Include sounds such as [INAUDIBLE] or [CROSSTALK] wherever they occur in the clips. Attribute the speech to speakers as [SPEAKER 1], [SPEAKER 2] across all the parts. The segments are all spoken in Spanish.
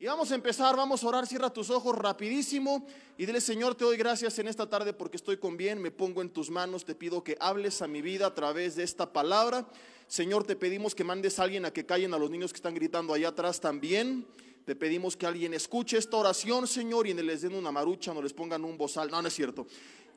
[SPEAKER 1] Y vamos a empezar, vamos a orar, cierra tus ojos rapidísimo y dile, Señor, te doy gracias en esta tarde porque estoy con bien, me pongo en tus manos, te pido que hables a mi vida a través de esta palabra. Señor, te pedimos que mandes a alguien a que callen a los niños que están gritando allá atrás también. Te pedimos que alguien escuche esta oración, Señor, y les den una marucha, no les pongan un bozal. No, no es cierto.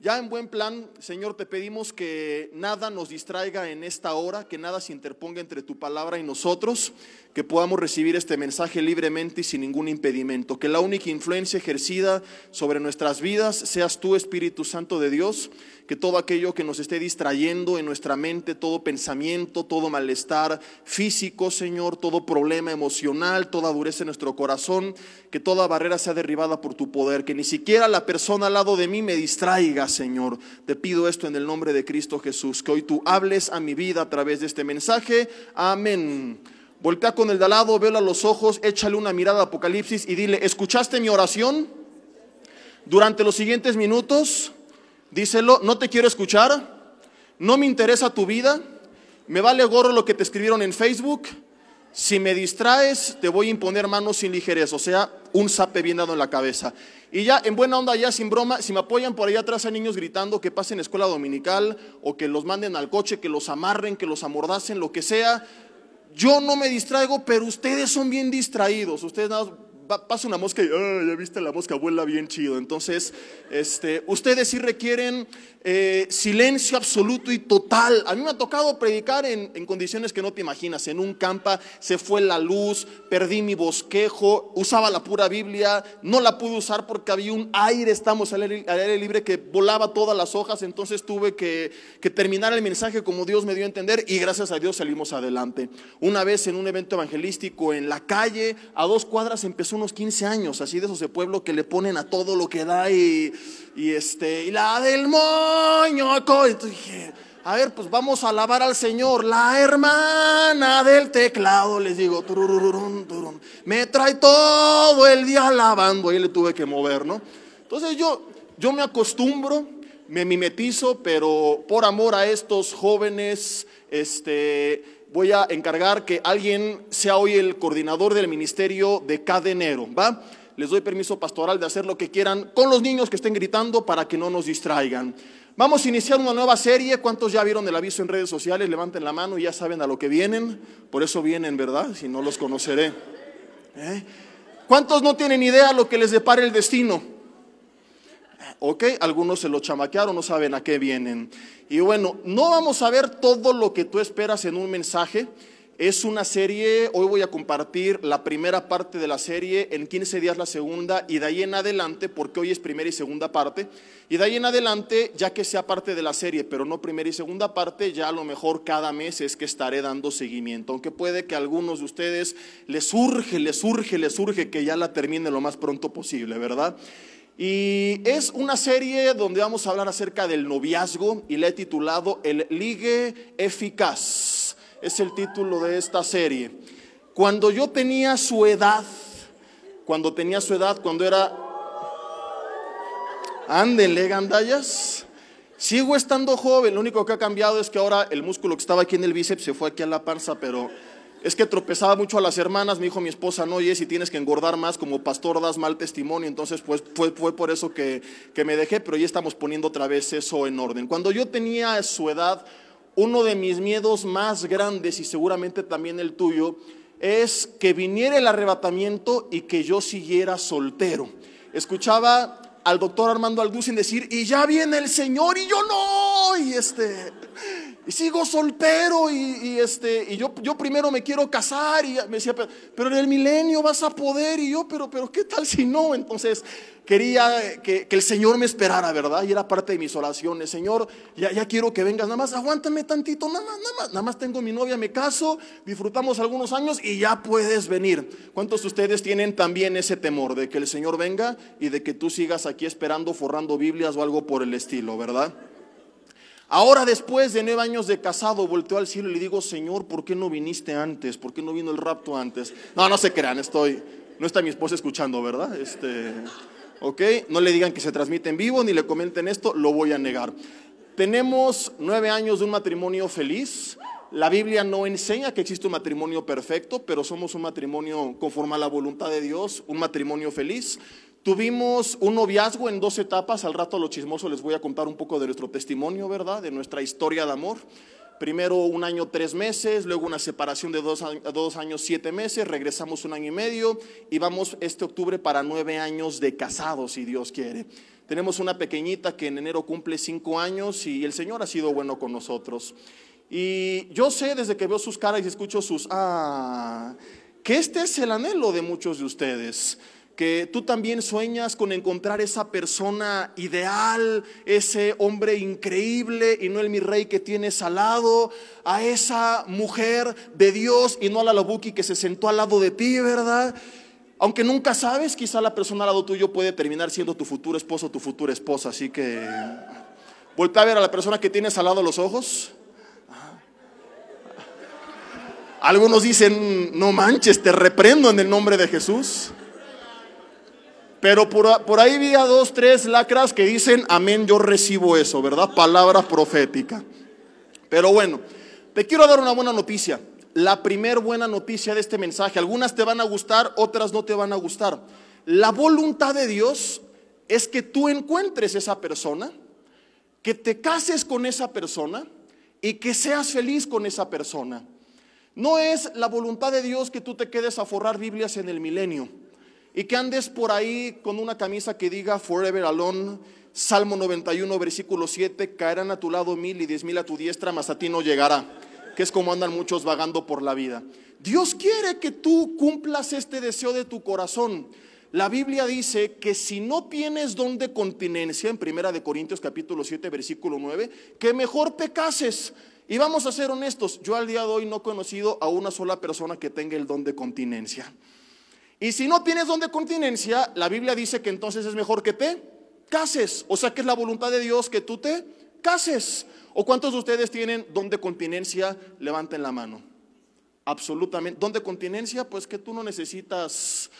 [SPEAKER 1] Ya en buen plan, Señor, te pedimos que nada nos distraiga en esta hora, que nada se interponga entre tu palabra y nosotros, que podamos recibir este mensaje libremente y sin ningún impedimento. Que la única influencia ejercida sobre nuestras vidas seas tú, Espíritu Santo de Dios, que todo aquello que nos esté distrayendo en nuestra mente, todo pensamiento, todo malestar físico, Señor, todo problema emocional, toda dureza en nuestro corazón, que toda barrera sea derribada por tu poder, que ni siquiera la persona al lado de mí me distraiga, Señor. Te pido esto en el nombre de Cristo Jesús, que hoy tú hables a mi vida a través de este mensaje. Amén. Voltea con el de al lado, velo a los ojos, échale una mirada a Apocalipsis y dile, ¿escuchaste mi oración? Durante los siguientes minutos, díselo, no te quiero escuchar, no me interesa tu vida, me vale gorro lo que te escribieron en Facebook, si me distraes, te voy a imponer manos sin ligereza, o sea, un sape bien dado en la cabeza. Y ya, en buena onda, ya sin broma, si me apoyan por allá atrás a niños gritando que pasen escuela dominical o que los manden al coche, que los amarren, que los amordacen, lo que sea. Yo no me distraigo, pero ustedes son bien distraídos. Ustedes nada más pasa una mosca y ya viste la mosca, vuela bien chido. Entonces, este, ustedes sí requieren eh, silencio absoluto y total. A mí me ha tocado predicar en, condiciones que no te imaginas. En un campa se fue la luz, perdí mi bosquejo, usaba la pura Biblia, no la pude usar porque había un aire, estamos al aire, libre, que volaba todas las hojas. Entonces tuve que, que terminar el mensaje como Dios me dio a entender y gracias a Dios salimos adelante. Una vez en un evento evangelístico en la calle, a dos cuadras empezó unos 15 años, así de esos de pueblo que le ponen a todo lo que da y, este, y la del moño. Entonces dije, a ver, pues vamos a alabar al Señor. La hermana del teclado, les digo, me trae todo el día alabando. Ahí le tuve que mover, ¿no? Entonces yo, yo me acostumbro, me mimetizo, pero por amor a estos jóvenes, este voy a encargar que alguien sea hoy el coordinador del ministerio de Cadenero, ¿va? Les doy permiso pastoral de hacer lo que quieran con los niños que estén gritando para que no nos distraigan. Vamos a iniciar una nueva serie. ¿Cuántos ya vieron el aviso en redes sociales? Levanten la mano y ya saben a lo que vienen. Por eso vienen, ¿verdad? Si no los conoceré. ¿Eh? ¿Cuántos no tienen idea lo que les depara el destino? ¿ok? Algunos se lo chamaquearon, no saben a qué vienen. Y bueno, no vamos a ver todo lo que tú esperas en un mensaje. Es una serie, hoy voy a compartir la primera parte de la serie, en 15 días la segunda y de ahí en adelante, porque hoy es primera y segunda parte, y de ahí en adelante, ya que sea parte de la serie, pero no primera y segunda parte, ya a lo mejor cada mes es que estaré dando seguimiento, aunque puede que a algunos de ustedes les surge, les surge, les surge que ya la termine lo más pronto posible, ¿verdad? Y es una serie donde vamos a hablar acerca del noviazgo y le he titulado El ligue eficaz. Es el título de esta serie. Cuando yo tenía su edad, cuando tenía su edad, cuando era... ándele gandallas. Sigo estando joven, lo único que ha cambiado es que ahora el músculo que estaba aquí en el bíceps se fue aquí a la panza, pero es que tropezaba mucho a las hermanas, me dijo mi esposa, no, y si tienes que engordar más, como pastor das mal testimonio, entonces pues fue, por eso que, que, me dejé, pero ya estamos poniendo otra vez eso en orden. Cuando yo tenía su edad, uno de mis miedos más grandes y seguramente también el tuyo, es que viniera el arrebatamiento y que yo siguiera soltero. Escuchaba al doctor Armando Alducin decir, y ya viene el Señor y yo no, y este y sigo soltero y, este, y yo, yo, primero me quiero casar. Y me decía, pero, en el milenio vas a poder. Y yo, pero, pero ¿qué tal si no? Entonces quería eh, que, el Señor me esperara, ¿verdad? Y era parte de mis oraciones. Señor, ya, ya quiero que vengas, nada más aguántame tantito, nada más, nada más, nada más tengo mi novia, me caso, disfrutamos algunos años y ya puedes venir. ¿Cuántos de ustedes tienen también ese temor de que el Señor venga y de que tú sigas aquí esperando, forrando Biblias o algo por el estilo, ¿verdad? Ahora después de nueve años de casado, volteó al cielo y le digo, Señor, ¿por qué no viniste antes? ¿Por qué no vino el rapto antes? No, no se crean, estoy, no está mi esposa escuchando, ¿verdad? Este, ok, no le digan que se transmite en vivo ni le comenten esto, lo voy a negar. Tenemos nueve años de un matrimonio feliz. La Biblia no enseña que existe un matrimonio perfecto, pero somos un matrimonio conforme a la voluntad de Dios, un matrimonio feliz. Tuvimos un noviazgo en dos etapas, al rato a los chismosos les voy a contar un poco de nuestro testimonio, ¿verdad? De nuestra historia de amor. Primero un año tres meses, luego una separación de dos, años siete meses, regresamos un año y medio y vamos este octubre para nueve años de casados, si Dios quiere. Tenemos una pequeñita que en enero cumple cinco años y el Señor ha sido bueno con nosotros. Y yo sé desde que veo sus caras y escucho sus, ah, que este es el anhelo de muchos de ustedes tú también sueñas con encontrar esa persona ideal, ese hombre increíble y no el mi rey que tienes al lado, a esa mujer de Dios y no a la Labuki que se sentó al lado de ti, ¿verdad? Aunque nunca sabes, quizá la persona al lado tuyo puede terminar siendo tu futuro esposo o tu futura esposa, así que vuelta a ver a la persona que tienes al lado los ojos. Algunos dicen, no manches, te reprendo en el nombre de Jesús. Pero por, ahí vi a dos, tres lacras que dicen, amén, yo recibo eso, ¿verdad? Palabra profética. Pero bueno, te quiero dar una buena noticia. La primer buena noticia de este mensaje. Algunas te van a gustar, otras no te van a gustar. La voluntad de Dios es que tú encuentres esa persona, que te cases con esa persona y que seas feliz con esa persona. No es la voluntad de Dios que tú te quedes a forrar Biblias en el milenio y que andes por ahí con una camisa que diga Forever Alone, Salmo 91, versículo 7, caerán a tu lado mil y diez mil a tu diestra, mas a ti no llegará, que es como andan muchos vagando por la vida. Dios quiere que tú cumplas este deseo de tu corazón. La Biblia dice que si no tienes don de continencia, en Primera de Corintios capítulo 7, versículo 9, que mejor pecases. Y vamos a ser honestos, yo al día de hoy no he conocido a una sola persona que tenga el don de continencia. Y si no tienes donde continencia, la Biblia dice que entonces es mejor que te cases. O sea que es la voluntad de Dios que tú te cases. ¿O cuántos de ustedes tienen donde continencia? Levanten la mano. Absolutamente. donde continencia, pues que tú no necesitas,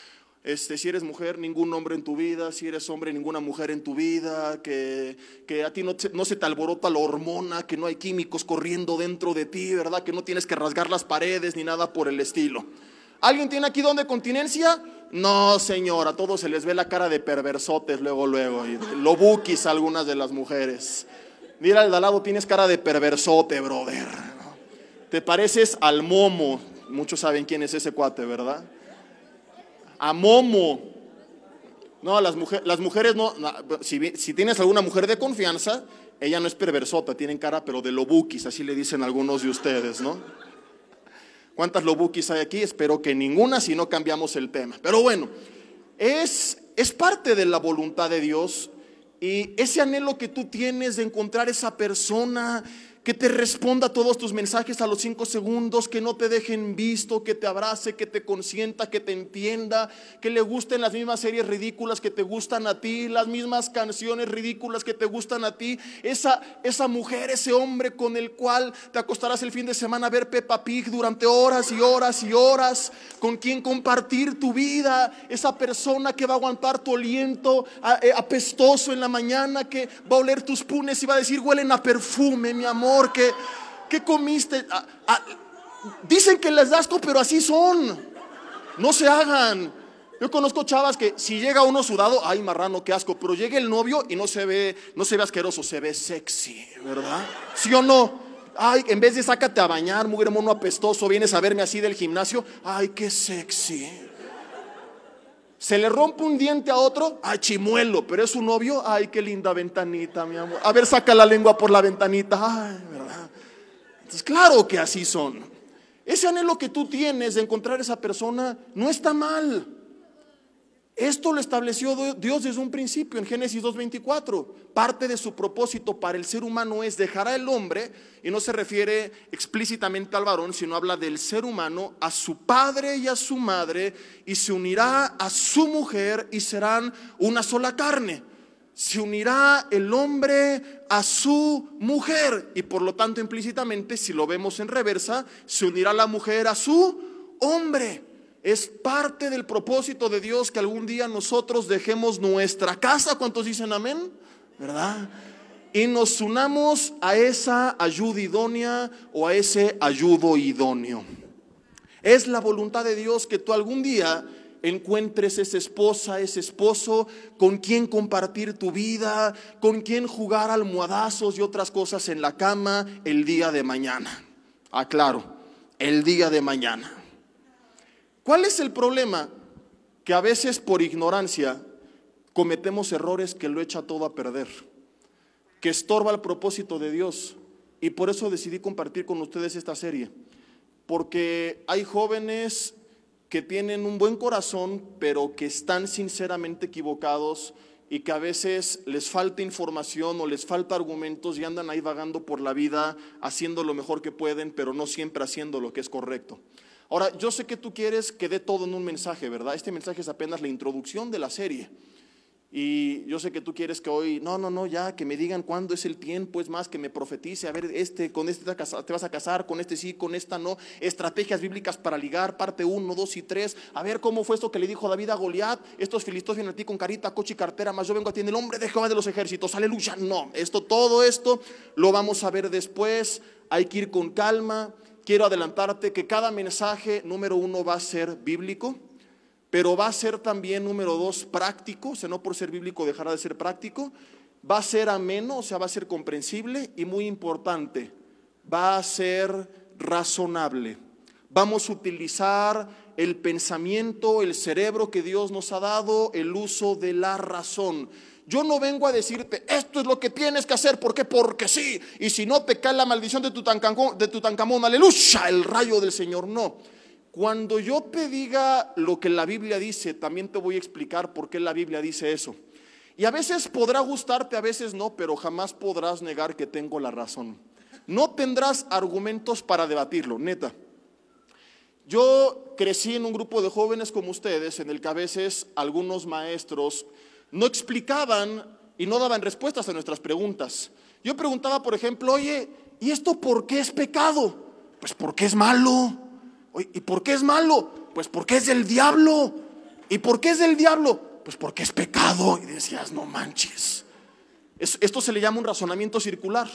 [SPEAKER 1] este, si eres mujer, ningún hombre en tu vida, si eres hombre, ninguna mujer en tu vida, que, a ti no, no se te alborota la hormona, que no hay químicos corriendo dentro de ti, ¿verdad? Que no tienes que rasgar las paredes ni nada por el estilo. ¿Alguien tiene aquí donde continencia? No, señora, a todos se les ve la cara de perversotes luego, luego, y lobuquis algunas de las mujeres. Mira al lado, tienes cara de perversote, brother. Te pareces al momo. Muchos saben quién es ese cuate, ¿verdad? A momo. No, las, las mujeres no. Si, si tienes alguna mujer de confianza, ella no es perversota, tienen cara, pero de lobuquis, así le dicen algunos de ustedes, ¿no? ¿Cuántas lobukis hay aquí? Espero que ninguna si no cambiamos el tema. Pero bueno, es, es parte de la voluntad de Dios y ese anhelo que tú tienes de encontrar esa persona que te responda a todos tus mensajes a los cinco segundos, que no te dejen visto, que te abrace, que te consienta, que te entienda, que le gusten las mismas series ridículas que te gustan a ti, las mismas canciones ridículas que te gustan a ti, esa, esa mujer, ese hombre con el cual te acostarás el fin de semana a ver Peppa Pig durante horas y horas y horas, con quien compartir tu vida, esa persona que va a aguantar tu aliento eh, apestoso en la mañana, que va a oler tus punes y va a decir, huelen a perfume, mi amor porque qué comiste. Ah, ah, dicen que les da asco, pero así son. No se hagan. Yo conozco chavas que si llega uno sudado, ay marrano, qué asco, pero llega el novio y no se ve, no se ve asqueroso, se ve sexy, ¿verdad? ¿Sí o no? Ay, en vez de sácate a bañar, mujer mono apestoso, vienes a verme así del gimnasio, ay, qué sexy. Se le rompe un diente a otro, ay chimuelo, pero es su novio, ay qué linda ventanita, mi amor. A ver, saca la lengua por la ventanita, ay, ¿verdad? Entonces, claro que así son. Ese anhelo que tú tienes de encontrar a esa persona no está mal. Esto lo estableció Dios desde un principio en Génesis 2.24. Parte de su propósito para el ser humano es dejar al hombre, y no se refiere explícitamente al varón, sino habla del ser humano, a su padre y a su madre, y se unirá a su mujer y serán una sola carne. Se unirá el hombre a su mujer, y por lo tanto implícitamente, si lo vemos en reversa, se unirá la mujer a su hombre. Es parte del propósito de Dios que algún día nosotros dejemos nuestra casa, ¿cuántos dicen amén? ¿Verdad? Y nos unamos a esa ayuda idónea o a ese ayudo idóneo. Es la voluntad de Dios que tú algún día encuentres esa esposa, ese esposo, con quien compartir tu vida, con quien jugar almohadazos y otras cosas en la cama el día de mañana. Aclaro, el día de mañana. ¿Cuál es el problema? Que a veces por ignorancia cometemos errores que lo echa todo a perder, que estorba el propósito de Dios. Y por eso decidí compartir con ustedes esta serie, porque hay jóvenes que tienen un buen corazón, pero que están sinceramente equivocados y que a veces les falta información o les falta argumentos y andan ahí vagando por la vida haciendo lo mejor que pueden, pero no siempre haciendo lo que es correcto. Ahora, yo sé que tú quieres que dé todo en un mensaje, ¿verdad? Este mensaje es apenas la introducción de la serie. Y yo sé que tú quieres que hoy, no, no, no, ya, que me digan cuándo es el tiempo, es más, que me profetice, a ver, este, con este te vas a casar, con este sí, con esta no, estrategias bíblicas para ligar, parte 1, 2 y 3, a ver cómo fue esto que le dijo David a Goliat, estos filisteos vienen a ti con carita, coche y cartera, más yo vengo a ti en el hombre de Jehová de los ejércitos, aleluya, no, esto, todo esto lo vamos a ver después, hay que ir con calma, quiero adelantarte que cada mensaje, número uno, va a ser bíblico, pero va a ser también, número dos, práctico, o sea, no por ser bíblico dejará de ser práctico, va a ser ameno, o sea, va a ser comprensible y muy importante, va a ser razonable. Vamos a utilizar el pensamiento, el cerebro que Dios nos ha dado, el uso de la razón. Yo no vengo a decirte, esto es lo que tienes que hacer, ¿por Porque sí. Y si no te cae la maldición de tu de Tutankamón aleluya, el rayo del Señor, no. Cuando yo te diga lo que la Biblia dice, también te voy a explicar por qué la Biblia dice eso. Y a veces podrá gustarte, a veces no, pero jamás podrás negar que tengo la razón. No tendrás argumentos para debatirlo, neta. Yo crecí en un grupo de jóvenes como ustedes, en el que a veces algunos maestros no explicaban y no daban respuestas a nuestras preguntas. Yo preguntaba, por ejemplo, oye, ¿y esto por qué es pecado? Pues porque es malo. ¿Y por qué es malo? Pues porque es del diablo. ¿Y por qué es del diablo? Pues porque es pecado. Y decías, no manches. esto se le llama un razonamiento circular.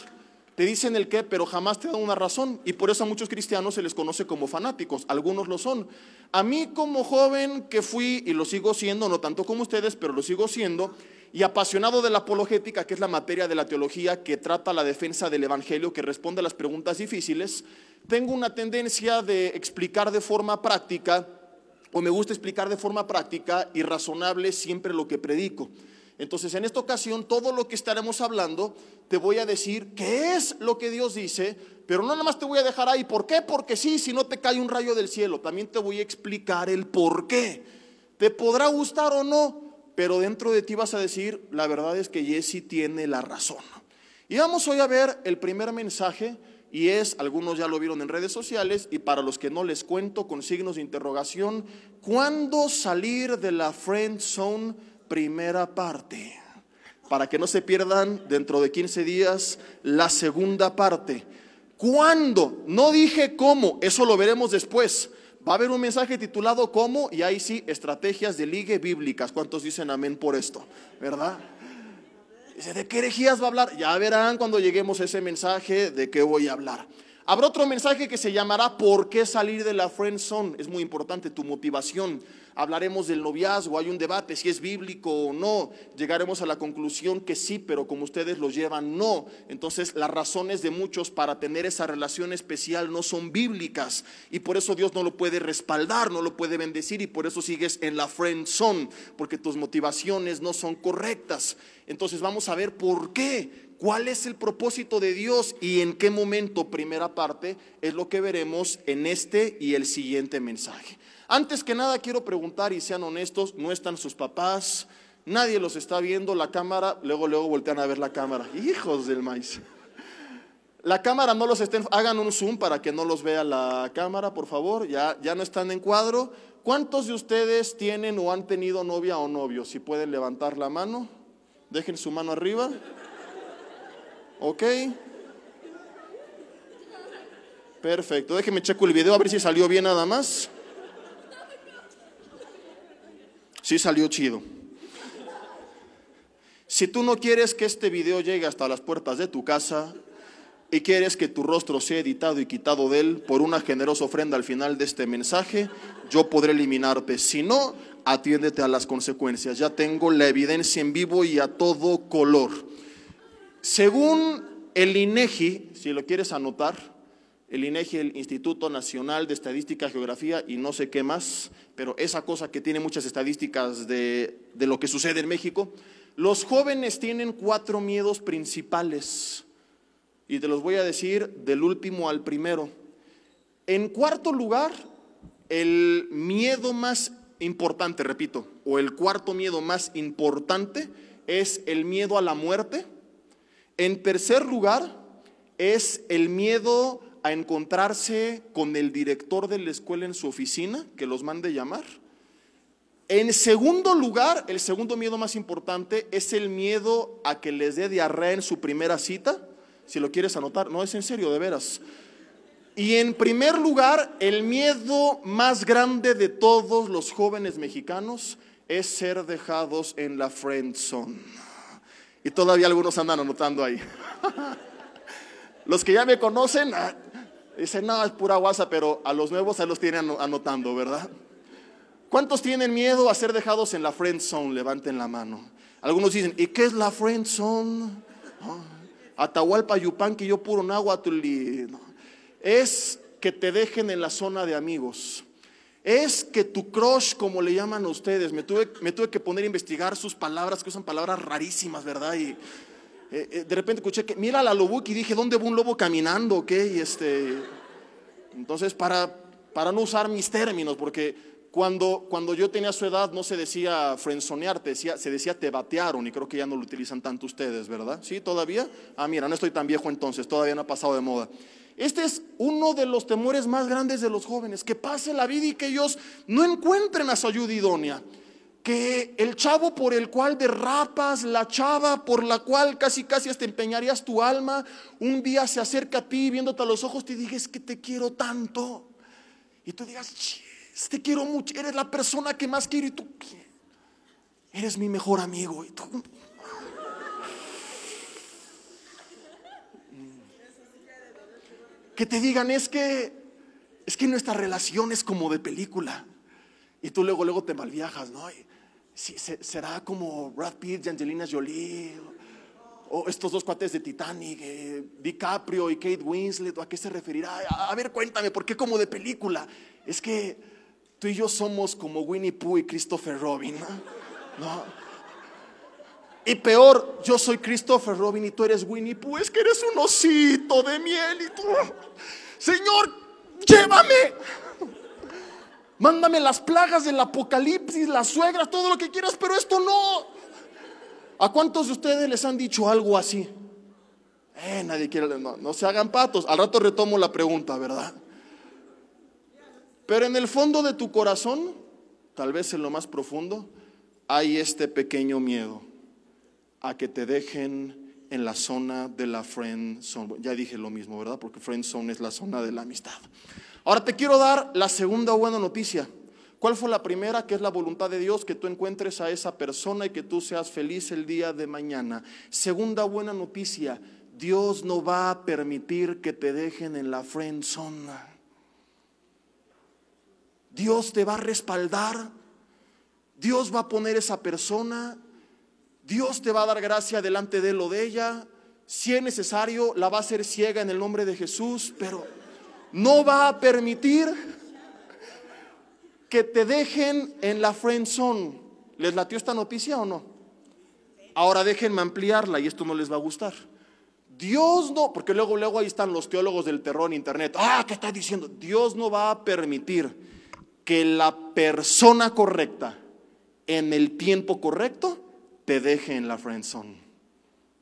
[SPEAKER 1] Te dicen el qué, pero jamás te dan una razón. Y por eso a muchos cristianos se les conoce como fanáticos. Algunos lo son. A mí como joven que fui, y lo sigo siendo, no tanto como ustedes, pero lo sigo siendo, y apasionado de la apologética, que es la materia de la teología que trata la defensa del Evangelio, que responde a las preguntas difíciles, tengo una tendencia de explicar de forma práctica, o me gusta explicar de forma práctica y razonable siempre lo que predico. Entonces, en esta ocasión, todo lo que estaremos hablando, te voy a decir qué es lo que Dios dice, pero no nada más te voy a dejar ahí. ¿Por qué? Porque sí, si no te cae un rayo del cielo, también te voy a explicar el por qué. Te podrá gustar o no, pero dentro de ti vas a decir, la verdad es que Jesse tiene la razón. Y vamos hoy a ver el primer mensaje y es, algunos ya lo vieron en redes sociales, y para los que no les cuento con signos de interrogación, ¿cuándo salir de la friend zone primera parte. Para que no se pierdan dentro de 15 días la segunda parte. ¿Cuándo? No dije cómo, eso lo veremos después. Va a haber un mensaje titulado ¿Cómo? Y ahí sí, estrategias de ligue bíblicas. ¿Cuántos dicen amén por esto? ¿Verdad? Dice, ¿de qué herejías va a hablar? Ya verán cuando lleguemos a ese mensaje de qué voy a hablar. Habrá otro mensaje que se llamará ¿Por qué salir de la friend zone? Es muy importante tu motivación hablaremos del noviazgo, hay un debate si es bíblico o no, llegaremos a la conclusión que sí, pero como ustedes lo llevan, no. Entonces las razones de muchos para tener esa relación especial no son bíblicas y por eso Dios no lo puede respaldar, no lo puede bendecir y por eso sigues en la friend zone, porque tus motivaciones no son correctas. Entonces vamos a ver por qué cuál es el propósito de Dios y en qué momento, primera parte, es lo que veremos en este y el siguiente mensaje. Antes que nada quiero preguntar y sean honestos, no están sus papás, nadie los está viendo, la cámara, luego luego voltean a ver la cámara. Hijos del maíz. La cámara no los estén, hagan un zoom para que no los vea la cámara, por favor, ya, ya no están en cuadro. ¿Cuántos de ustedes tienen o han tenido novia o novio? Si pueden levantar la mano, dejen su mano arriba. Ok. Perfecto, déjenme checo el video a ver si salió bien nada más. sí salió chido. Si tú no quieres que este video llegue hasta las puertas de tu casa y quieres que tu rostro sea editado y quitado de él por una generosa ofrenda al final de este mensaje, yo podré eliminarte. Si no, atiéndete a las consecuencias. Ya tengo la evidencia en vivo y a todo color. Según el INEGI, e si lo quieres anotar, el INEGI, e el Instituto Nacional de Estadística, Geografía y no sé qué más, pero esa cosa que tiene muchas estadísticas de, de lo que sucede en México, los jóvenes tienen cuatro miedos principales y te los voy a decir del último al primero. En cuarto lugar, el miedo más importante, repito, o el cuarto miedo más importante es el miedo a la muerte. En tercer lugar, es el miedo a encontrarse con el director de la escuela en su oficina, que los mande llamar. En segundo lugar, el segundo miedo más importante es el miedo a que les dé diarrea en su primera cita, si lo quieres anotar, no es en serio, de veras. Y en primer lugar, el miedo más grande de todos los jóvenes mexicanos es ser dejados en la friend zone. Y todavía algunos andan anotando ahí. [LAUGHS] Los que ya me conocen, ah, Dice, no, es pura guasa, pero a los nuevos se los tienen anotando, ¿verdad? ¿Cuántos tienen miedo a ser dejados en la friend zone? Levanten la mano. Algunos dicen, ¿y qué es la friend zone? Ah, Atahualpa, Yupanqui, yo puro agua Es que te dejen en la zona de amigos. Es que tu crush, como le llaman a ustedes, me tuve, me tuve que poner a investigar sus palabras, que usan palabras rarísimas, ¿verdad? Y eh, eh, de repente escuché que mira la lobo y dije, ¿dónde va un lobo caminando? Este, entonces, para, para no usar mis términos, porque cuando, cuando yo tenía su edad no se decía frenzonearte, se decía te batearon y creo que ya no lo utilizan tanto ustedes, ¿verdad? ¿Sí? ¿Todavía? Ah, mira, no estoy tan viejo entonces, todavía no ha pasado de moda. Este es uno de los temores más grandes de los jóvenes, que pase la vida y que ellos no encuentren a su ayuda idónea que el chavo por el cual derrapas, la chava por la cual casi casi hasta empeñarías tu alma, un día se acerca a ti viéndote a los ojos, te digas que te quiero tanto. Y tú digas, te quiero mucho, eres la persona que más quiero y tú eres mi mejor amigo. Y tú, que te digan es que es que nuestra relación es como de película. Y tú luego luego te malviajas, ¿no? será como Brad Pitt y Angelina Jolie, o, estos dos cuates de Titanic, eh, DiCaprio y Kate Winslet, ¿a qué se referirá? A, ver, cuéntame, ¿por qué como de película? Es que tú y yo somos como Winnie Pooh y Christopher Robin, Y peor, yo soy Christopher Robin y tú eres Winnie Pooh, es que eres un osito de miel y tú, Señor, llévame. Mándame las plagas del apocalipsis, las suegras, todo lo que quieras, pero esto no. ¿A cuántos de ustedes les han dicho algo así? Eh, nadie quiere, no, no se hagan patos. Al rato retomo la pregunta, ¿verdad? Pero en el fondo de tu corazón, tal vez en lo más profundo, hay este pequeño miedo a que te dejen en la zona de la friend zone. Ya dije lo mismo, ¿verdad? Porque friend zone es la zona de la amistad. Ahora te quiero dar la segunda buena noticia. ¿Cuál fue la primera? Que es la voluntad de Dios, que tú encuentres a esa persona y que tú seas feliz el día de mañana. Segunda buena noticia, Dios no va a permitir que te dejen en la friend Dios te va a respaldar. Dios va a poner esa persona. Dios te va a dar gracia delante de lo de ella. Si es necesario, la va a hacer ciega en el nombre de Jesús, pero no va a permitir que te dejen en la friend zone. ¿Les latió esta noticia o no? Ahora déjenme ampliarla y esto no les va a gustar. Dios no, porque luego, luego ahí están los teólogos del terror en internet. Ah, ¿qué está diciendo? Dios no va a permitir que la persona correcta en el tiempo correcto te deje en la friend zone.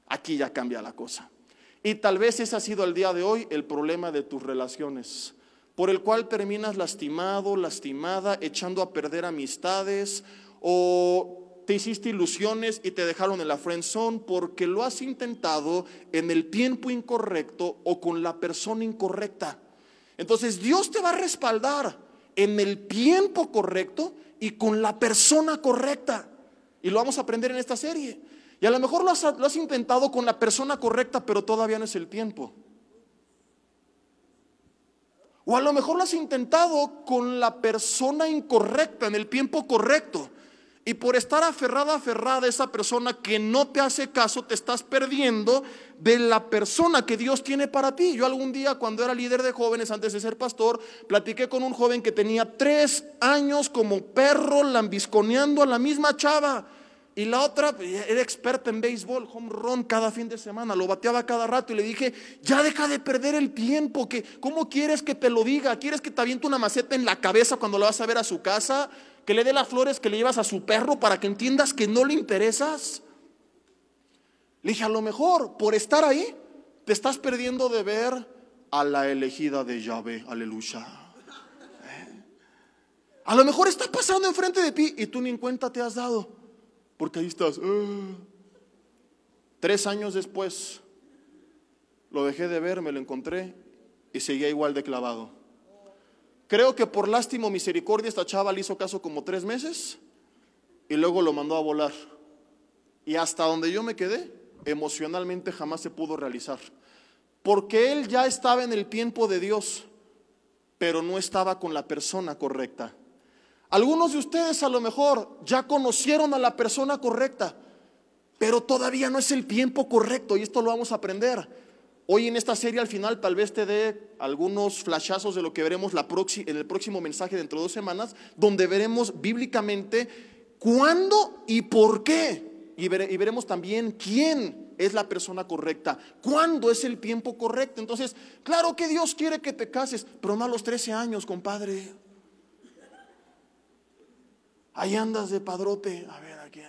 [SPEAKER 1] Aquí ya cambia la cosa. Y tal vez ese ha sido el día de hoy el problema de tus relaciones, por el cual terminas lastimado, lastimada, echando a perder amistades o te hiciste ilusiones y te dejaron en la zone porque lo has intentado en el tiempo incorrecto o con la persona incorrecta. Entonces Dios te va a respaldar en el tiempo correcto y con la persona correcta. Y lo vamos a aprender en esta serie. Y a lo mejor lo has, intentado con la persona correcta, pero todavía no es el tiempo. O a lo mejor lo has intentado con la persona incorrecta, en el tiempo correcto. Y por estar aferrada, aferrada a esa persona que no te hace caso, te estás perdiendo de la persona que Dios tiene para ti. Yo algún día, cuando era líder de jóvenes, antes de ser pastor, platiqué con un joven que tenía tres años como perro lambisconeando a la misma chava. Y la otra pues, era experta en béisbol, home run cada fin de semana, lo bateaba cada rato y le dije, ya deja de perder el tiempo, que ¿cómo quieres que te lo diga? ¿Quieres que te aviente una maceta en la cabeza cuando la vas a ver a su casa? ¿Que le dé las flores que le llevas a su perro para que entiendas que no le interesas? Le dije, a lo mejor por estar ahí te estás perdiendo de ver a la elegida de Yahvé, aleluya. ¿Eh? A lo mejor está pasando enfrente de ti y tú ni en cuenta te has dado. Porque ahí estás. Tres años después lo dejé de ver, me lo encontré y seguía igual de clavado. Creo que por lástimo misericordia esta chava le hizo caso como tres meses y luego lo mandó a volar. Y hasta donde yo me quedé, emocionalmente jamás se pudo realizar. Porque él ya estaba en el tiempo de Dios, pero no estaba con la persona correcta. Algunos de ustedes a lo mejor ya conocieron a la persona correcta, pero todavía no es el tiempo correcto y esto lo vamos a aprender. Hoy en esta serie al final tal vez te dé algunos flashazos de lo que veremos la en el próximo mensaje dentro de dos semanas, donde veremos bíblicamente cuándo y por qué. Y, y veremos también quién es la persona correcta, cuándo es el tiempo correcto. Entonces, claro que Dios quiere que te cases, pero no a los 13 años, compadre. Ahí andas de padrote. A ver, aquí.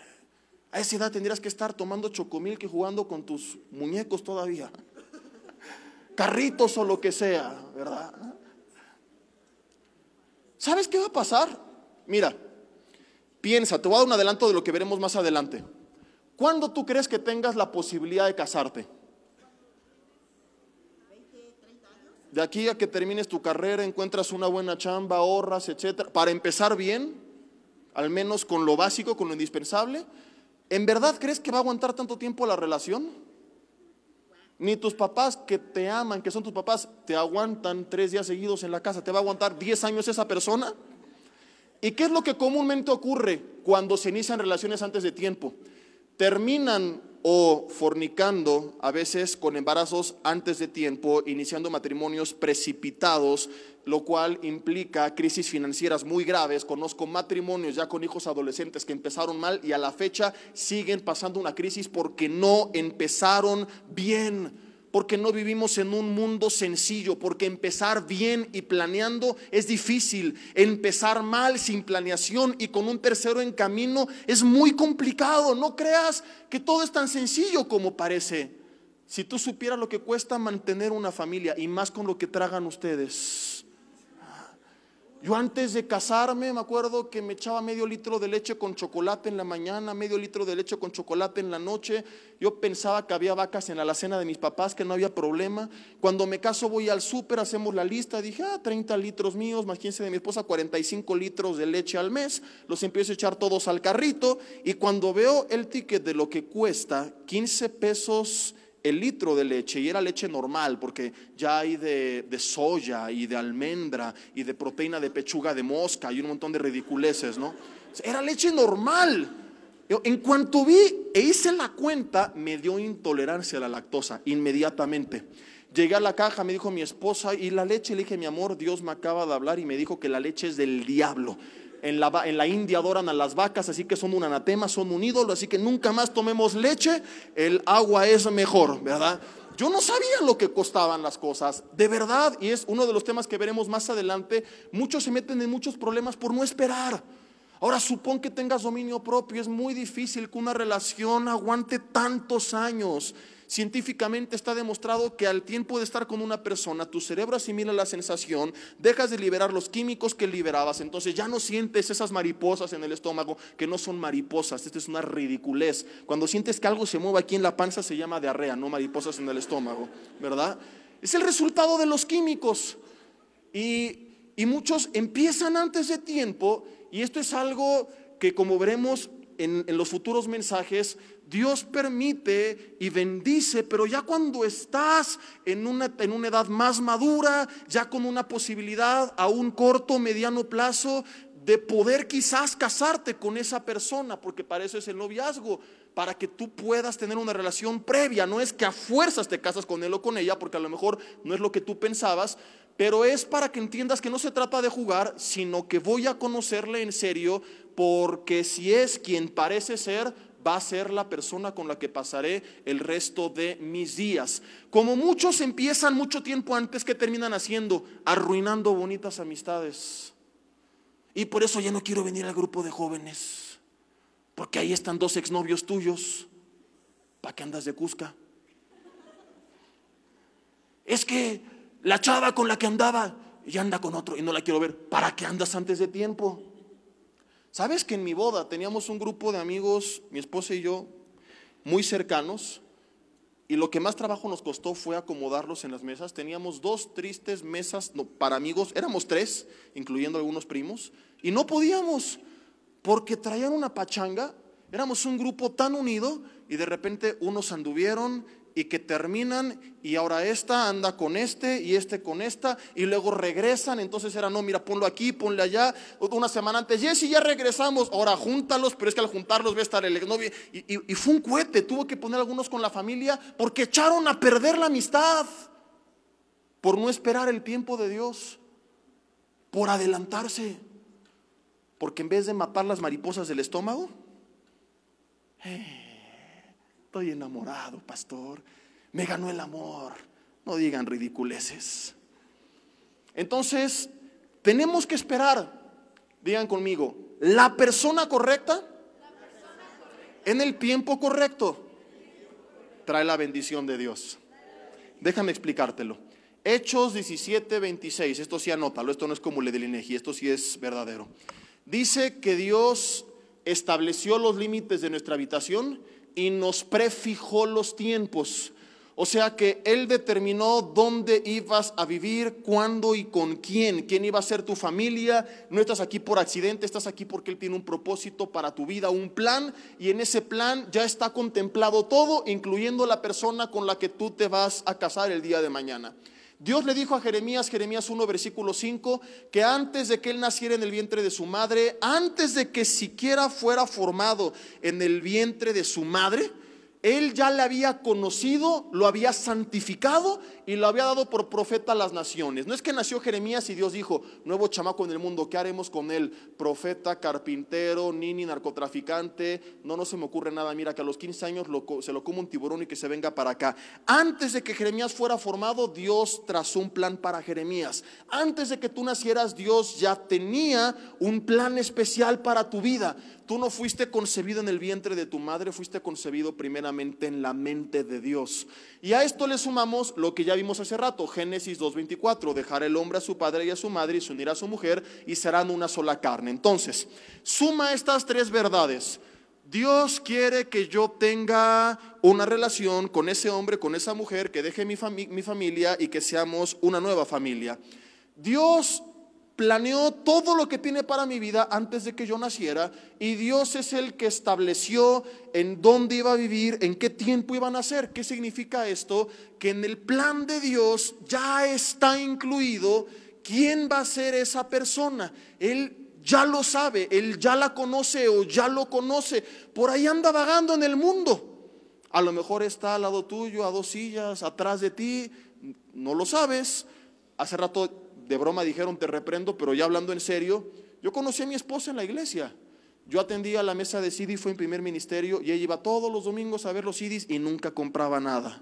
[SPEAKER 1] A esa edad tendrías que estar tomando chocomil que jugando con tus muñecos todavía. Carritos o lo que sea, ¿verdad? ¿Sabes qué va a pasar? Mira, piensa, te voy a dar un adelanto de lo que veremos más adelante. ¿Cuándo tú crees que tengas la posibilidad de casarte? De aquí a que termines tu carrera, encuentras una buena chamba, ahorras, etcétera. Para empezar bien, al menos con lo básico, con lo indispensable, ¿en verdad crees que va a aguantar tanto tiempo la relación? Ni tus papás que te aman, que son tus papás, te aguantan tres días seguidos en la casa. ¿Te va a aguantar diez años esa persona? ¿Y qué es lo que comúnmente ocurre cuando se inician relaciones antes de tiempo? Terminan o fornicando a veces con embarazos antes de tiempo, iniciando matrimonios precipitados, lo cual implica crisis financieras muy graves. Conozco matrimonios ya con hijos adolescentes que empezaron mal y a la fecha siguen pasando una crisis porque no empezaron bien porque no vivimos en un mundo sencillo, porque empezar bien y planeando es difícil, empezar mal sin planeación y con un tercero en camino es muy complicado, no creas que todo es tan sencillo como parece. Si tú supieras lo que cuesta mantener una familia y más con lo que tragan ustedes yo antes de casarme me acuerdo que me echaba medio litro de leche con chocolate en la mañana, medio litro de leche con chocolate en la noche. Yo pensaba que había vacas en la alacena de mis papás, que no había problema. Cuando me caso voy al súper, hacemos la lista, dije, ah, 30 litros míos, más 15 de mi esposa, 45 litros de leche al mes. Los empiezo a echar todos al carrito y cuando veo el ticket de lo que cuesta, 15 pesos el litro de leche y era leche normal porque ya hay de, de, soya y de almendra y de proteína de pechuga de mosca y un montón de ridiculeces, ¿no? Era leche normal. En cuanto vi e hice la cuenta, me dio intolerancia a la lactosa inmediatamente. Llegué a la caja, me dijo mi esposa, y la leche, le dije, mi amor, Dios me acaba de hablar y me dijo que la leche es del diablo en la, India adoran a las vacas, así que son un anatema, son un ídolo, así que nunca más tomemos leche, el agua es mejor, ¿verdad? Yo no sabía lo que costaban las cosas, de verdad, y es uno de los temas que veremos más adelante. Muchos se meten en muchos problemas por no esperar. Ahora supón que tengas dominio propio, es muy difícil que una relación aguante tantos años. Científicamente está demostrado que al tiempo de estar con una persona, tu cerebro asimila la sensación, dejas de liberar los químicos que liberabas, entonces ya no sientes esas mariposas en el estómago que no son mariposas, esto es una ridiculez. Cuando sientes que algo se mueve aquí en la panza se llama diarrea, no mariposas en el estómago, ¿verdad? Es el resultado de los químicos. Y, muchos empiezan antes de tiempo y esto es algo que como veremos en los futuros mensajes, Dios permite y bendice, pero ya cuando estás en una, en una edad más madura, ya con una posibilidad a un corto mediano plazo de poder quizás casarte con esa persona, porque para eso es el noviazgo, para que tú puedas tener una relación previa. No es que a fuerzas te casas con él o con ella, porque a lo mejor no es lo que tú pensabas, pero es para que entiendas que no se trata de jugar, sino que voy a conocerle en serio, porque si es quien parece ser, va a ser la persona con la que pasaré el resto de mis días. Como muchos empiezan mucho tiempo antes que terminan haciendo, arruinando bonitas amistades. Y por eso ya no quiero venir al grupo de jóvenes, porque ahí están dos exnovios tuyos. ¿Para qué andas de Cusca? Es que la chava con la que andaba ya anda con otro y no la quiero ver. ¿Para qué andas antes de tiempo? ¿Sabes que en mi boda teníamos un grupo de amigos, mi esposa y yo, muy cercanos? Y lo que más trabajo nos costó fue acomodarlos en las mesas. Teníamos dos tristes mesas no, para amigos, éramos tres, incluyendo algunos primos, y no podíamos, porque traían una pachanga, éramos un grupo tan unido, y de repente unos anduvieron, y que terminan y ahora esta anda con este y este con esta y luego regresan, entonces era no, mira, ponlo aquí, ponle allá, una semana antes, yes, y ya regresamos, ahora júntalos, pero es que al juntarlos va a estar el exnovio y, fue un cohete, tuvo que poner algunos con la familia porque echaron a perder la amistad por no esperar el tiempo de Dios, por adelantarse, porque en vez de matar las mariposas del estómago, ¡eh!, Estoy enamorado, pastor. Me ganó el amor. No digan ridiculeces. Entonces, tenemos que esperar. Digan conmigo, la persona correcta en el tiempo correcto trae la bendición de Dios. Déjame explicártelo. Hechos 17, 26. Esto sí anótalo, esto no es como le delineé. esto sí es verdadero. Dice que Dios estableció los límites de nuestra habitación y nos prefijó los tiempos. O sea que Él determinó dónde ibas a vivir, cuándo y con quién, quién iba a ser tu familia. No estás aquí por accidente, estás aquí porque Él tiene un propósito para tu vida, un plan, y en ese plan ya está contemplado todo, incluyendo la persona con la que tú te vas a casar el día de mañana. Dios le dijo a Jeremías, Jeremías 1, versículo 5, que antes de que él naciera en el vientre de su madre, antes de que siquiera fuera formado en el vientre de su madre, él ya le había conocido, lo había santificado y lo había dado por profeta a las naciones. No es que nació Jeremías y Dios dijo, nuevo chamaco en el mundo, ¿qué haremos con él? Profeta, carpintero, nini, narcotraficante, no, no se me ocurre nada, mira que a los 15 años lo, se lo come un tiburón y que se venga para acá. Antes de que Jeremías fuera formado, Dios trazó un plan para Jeremías. Antes de que tú nacieras, Dios ya tenía un plan especial para tu vida. Tú no fuiste concebido en el vientre de tu madre, fuiste concebido primeramente en la mente de Dios. Y a esto le sumamos lo que ya vimos hace rato, Génesis 2.24, dejar el hombre a su padre y a su madre y se unirá a su mujer y serán una sola carne. Entonces, suma estas tres verdades. Dios quiere que yo tenga una relación con ese hombre, con esa mujer, que deje mi, mi familia y que seamos una nueva familia. Dios planeó todo lo que tiene para mi vida antes de que yo naciera y Dios es el que estableció en dónde iba a vivir, en qué tiempo iba a nacer. ¿Qué significa esto? Que en el plan de Dios ya está incluido quién va a ser esa persona. Él ya lo sabe, él ya la conoce o ya lo conoce. Por ahí anda vagando en el mundo. A lo mejor está al lado tuyo, a dos sillas, atrás de ti, no lo sabes. Hace rato de broma dijeron te reprendo, pero ya hablando en serio, yo conocí a mi esposa en la iglesia. Yo atendía la mesa de y fue en primer ministerio, y ella iba todos los domingos a ver los CDs y nunca compraba nada.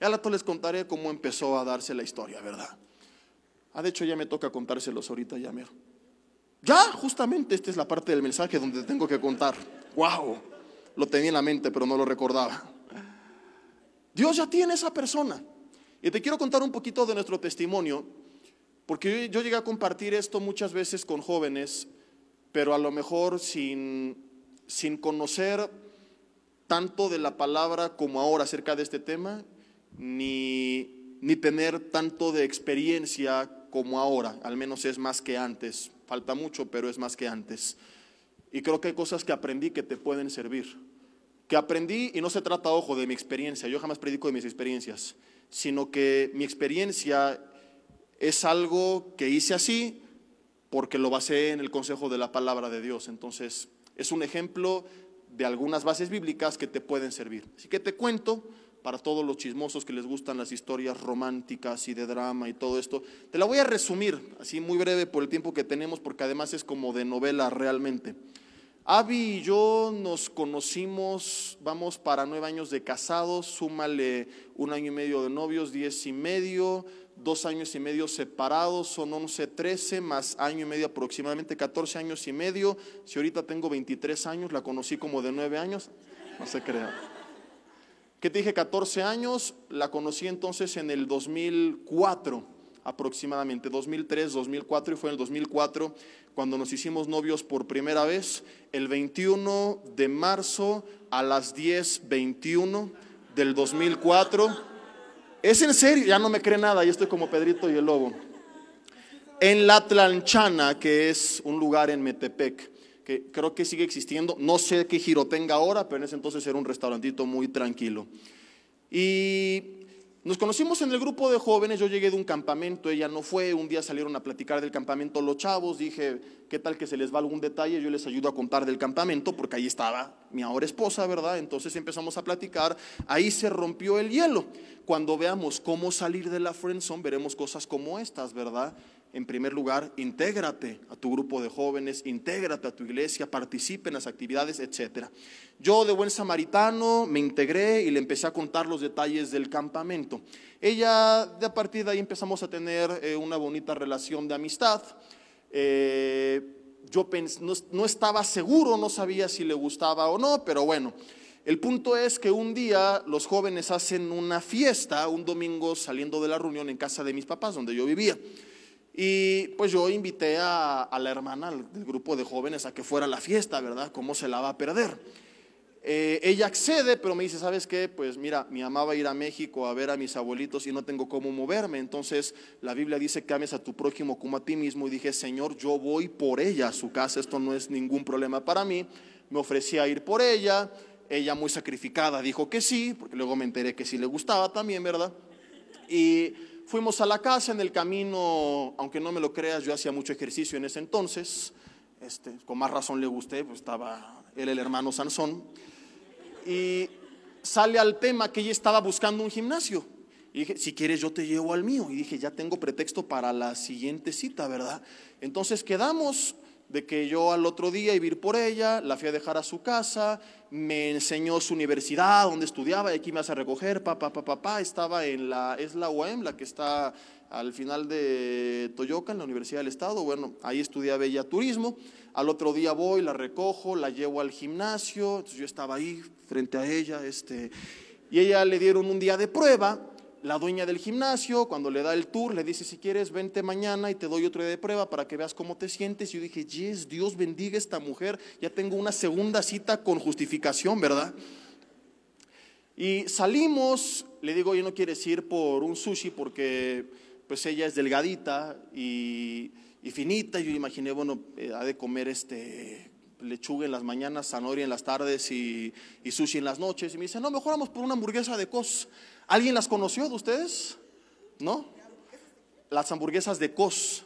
[SPEAKER 1] Al rato les contaré cómo empezó a darse la historia, ¿verdad? Ah, de hecho ya me toca contárselos ahorita, ya mero. Ya, justamente esta es la parte del mensaje donde tengo que contar. ¡Wow! Lo tenía en la mente, pero no lo recordaba. Dios ya tiene esa persona. Y te quiero contar un poquito de nuestro testimonio, porque yo, llegué a compartir esto muchas veces con jóvenes, pero a lo mejor sin, conocer tanto de la palabra como ahora acerca de este tema, ni, ni tener tanto de experiencia como ahora, al menos es más que antes, falta mucho, pero es más que antes. Y creo que hay cosas que aprendí que te pueden servir, que aprendí y no se trata, ojo, de mi experiencia, yo jamás predico de mis experiencias, sino que mi experiencia es algo que hice así porque lo basé en el consejo de la palabra de Dios. Entonces, es un ejemplo de algunas bases bíblicas que te pueden servir. Así que te cuento para todos los chismosos que les gustan las historias románticas y de drama y todo esto. Te la voy a resumir así muy breve por el tiempo que tenemos, porque además es como de novela realmente. Abby y yo nos conocimos, vamos para nueve años de casados, súmale un año y medio de novios, diez y medio, dos años y medio separados, son once, trece, más año y medio aproximadamente, catorce años y medio. Si ahorita tengo veintitrés años, la conocí como de nueve años, no se crea. ¿Qué te dije? catorce años, la conocí entonces en el 2004 aproximadamente 2003, 2004 y fue en el 2004 cuando nos hicimos novios por primera vez, el 21 de marzo a las 10.21 del 2004. Es en serio, ya no me cree nada, yo estoy como Pedrito y el Lobo. En La Tlanchana, que es un lugar en Metepec, que creo que sigue existiendo, no sé qué giro tenga ahora, pero en ese entonces era un restaurantito muy tranquilo. Y nos conocimos en el grupo de jóvenes, yo llegué de un campamento, ella no fue, un día salieron a platicar del campamento los chavos, dije, ¿qué tal que se les va algún detalle? Yo les ayudo a contar del campamento, porque ahí estaba mi ahora esposa, ¿verdad? Entonces empezamos a platicar, ahí se rompió el hielo. Cuando veamos cómo salir de la friendzone, veremos cosas como estas, ¿verdad? en primer lugar, intégrate a tu grupo de jóvenes, intégrate a tu iglesia, participe en las actividades, etc. Yo de buen samaritano me integré y le empecé a contar los detalles del campamento. Ella, de a partir de ahí empezamos a tener eh, una bonita relación de amistad. Eh, yo no estaba seguro, no sabía si le gustaba o no, pero bueno. El punto es que un día los jóvenes hacen una fiesta, un domingo saliendo de la reunión en casa de mis papás, donde yo vivía. Y pues yo invité a, la hermana del grupo de jóvenes a que fuera a la fiesta, ¿verdad? ¿Cómo se la va a perder? Eh, ella accede, pero me dice, ¿sabes qué? Pues mira, mi mamá va a ir a México a ver a mis abuelitos y no tengo cómo moverme. Entonces la Biblia dice que ames a tu prójimo como a ti mismo. Y dije, Señor, yo voy por ella a su casa, esto no es ningún problema para mí. Me ofrecí a ir por ella, ella muy sacrificada dijo que sí, porque luego me enteré que sí le gustaba también, ¿verdad? Y Fuimos a la casa en el camino, aunque no me lo creas, yo hacía mucho ejercicio en ese entonces. Este, con más razón le gusté, pues estaba él, el hermano Sansón. Y sale al tema que ella estaba buscando un gimnasio. Y dije, si quieres yo te llevo al mío. Y dije, ya tengo pretexto para la siguiente cita, ¿verdad? Entonces quedamos de que yo al otro día iba a ir por ella, la fui a dejar a su casa, me enseñó su universidad, donde estudiaba, y aquí me a recoger, papá, papá, papá, estaba en la, es la UAM, la que está al final de Toyoca, en la Universidad del Estado, bueno, ahí estudiaba ella turismo, al otro día voy, la recojo, la llevo al gimnasio, entonces yo estaba ahí frente a ella, este, y ella le dieron un día de prueba, la dueña del gimnasio, cuando le da el tour, le dice, si quieres, vente mañana y te doy otro día de prueba para que veas cómo te sientes. Y yo dije, yes, Dios bendiga esta mujer, ya tengo una segunda cita con justificación, ¿verdad? Y salimos, le digo, yo no quieres ir por un sushi porque pues ella es delgadita y, finita. yo imaginé, bueno, eh, ha de comer este lechuga en las mañanas, zanahoria en las tardes y, sushi en las noches. Y me dice, no, mejor vamos por una hamburguesa de cos. ¿Alguien las conoció de ustedes? ¿No? Las hamburguesas de Cos.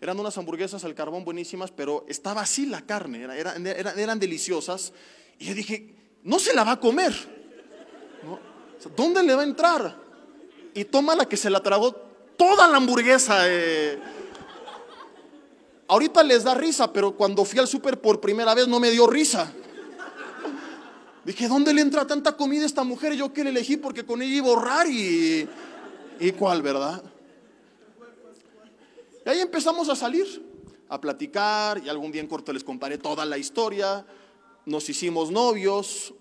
[SPEAKER 1] Eran unas hamburguesas al carbón buenísimas, pero estaba así la carne, eran deliciosas. Y yo dije, no se la va a comer. ¿Dónde le va a entrar? Y toma la que se la tragó toda la hamburguesa. Eh. Ahorita les da risa, pero cuando fui al súper por primera vez no me dio risa. Dije, ¿dónde le entra tanta comida a esta mujer? Yo que le elegí porque con ella iba a borrar y. ¿Y cuál, verdad? Y ahí empezamos a salir, a platicar, y algún día en corto les comparé toda la historia. Nos hicimos novios,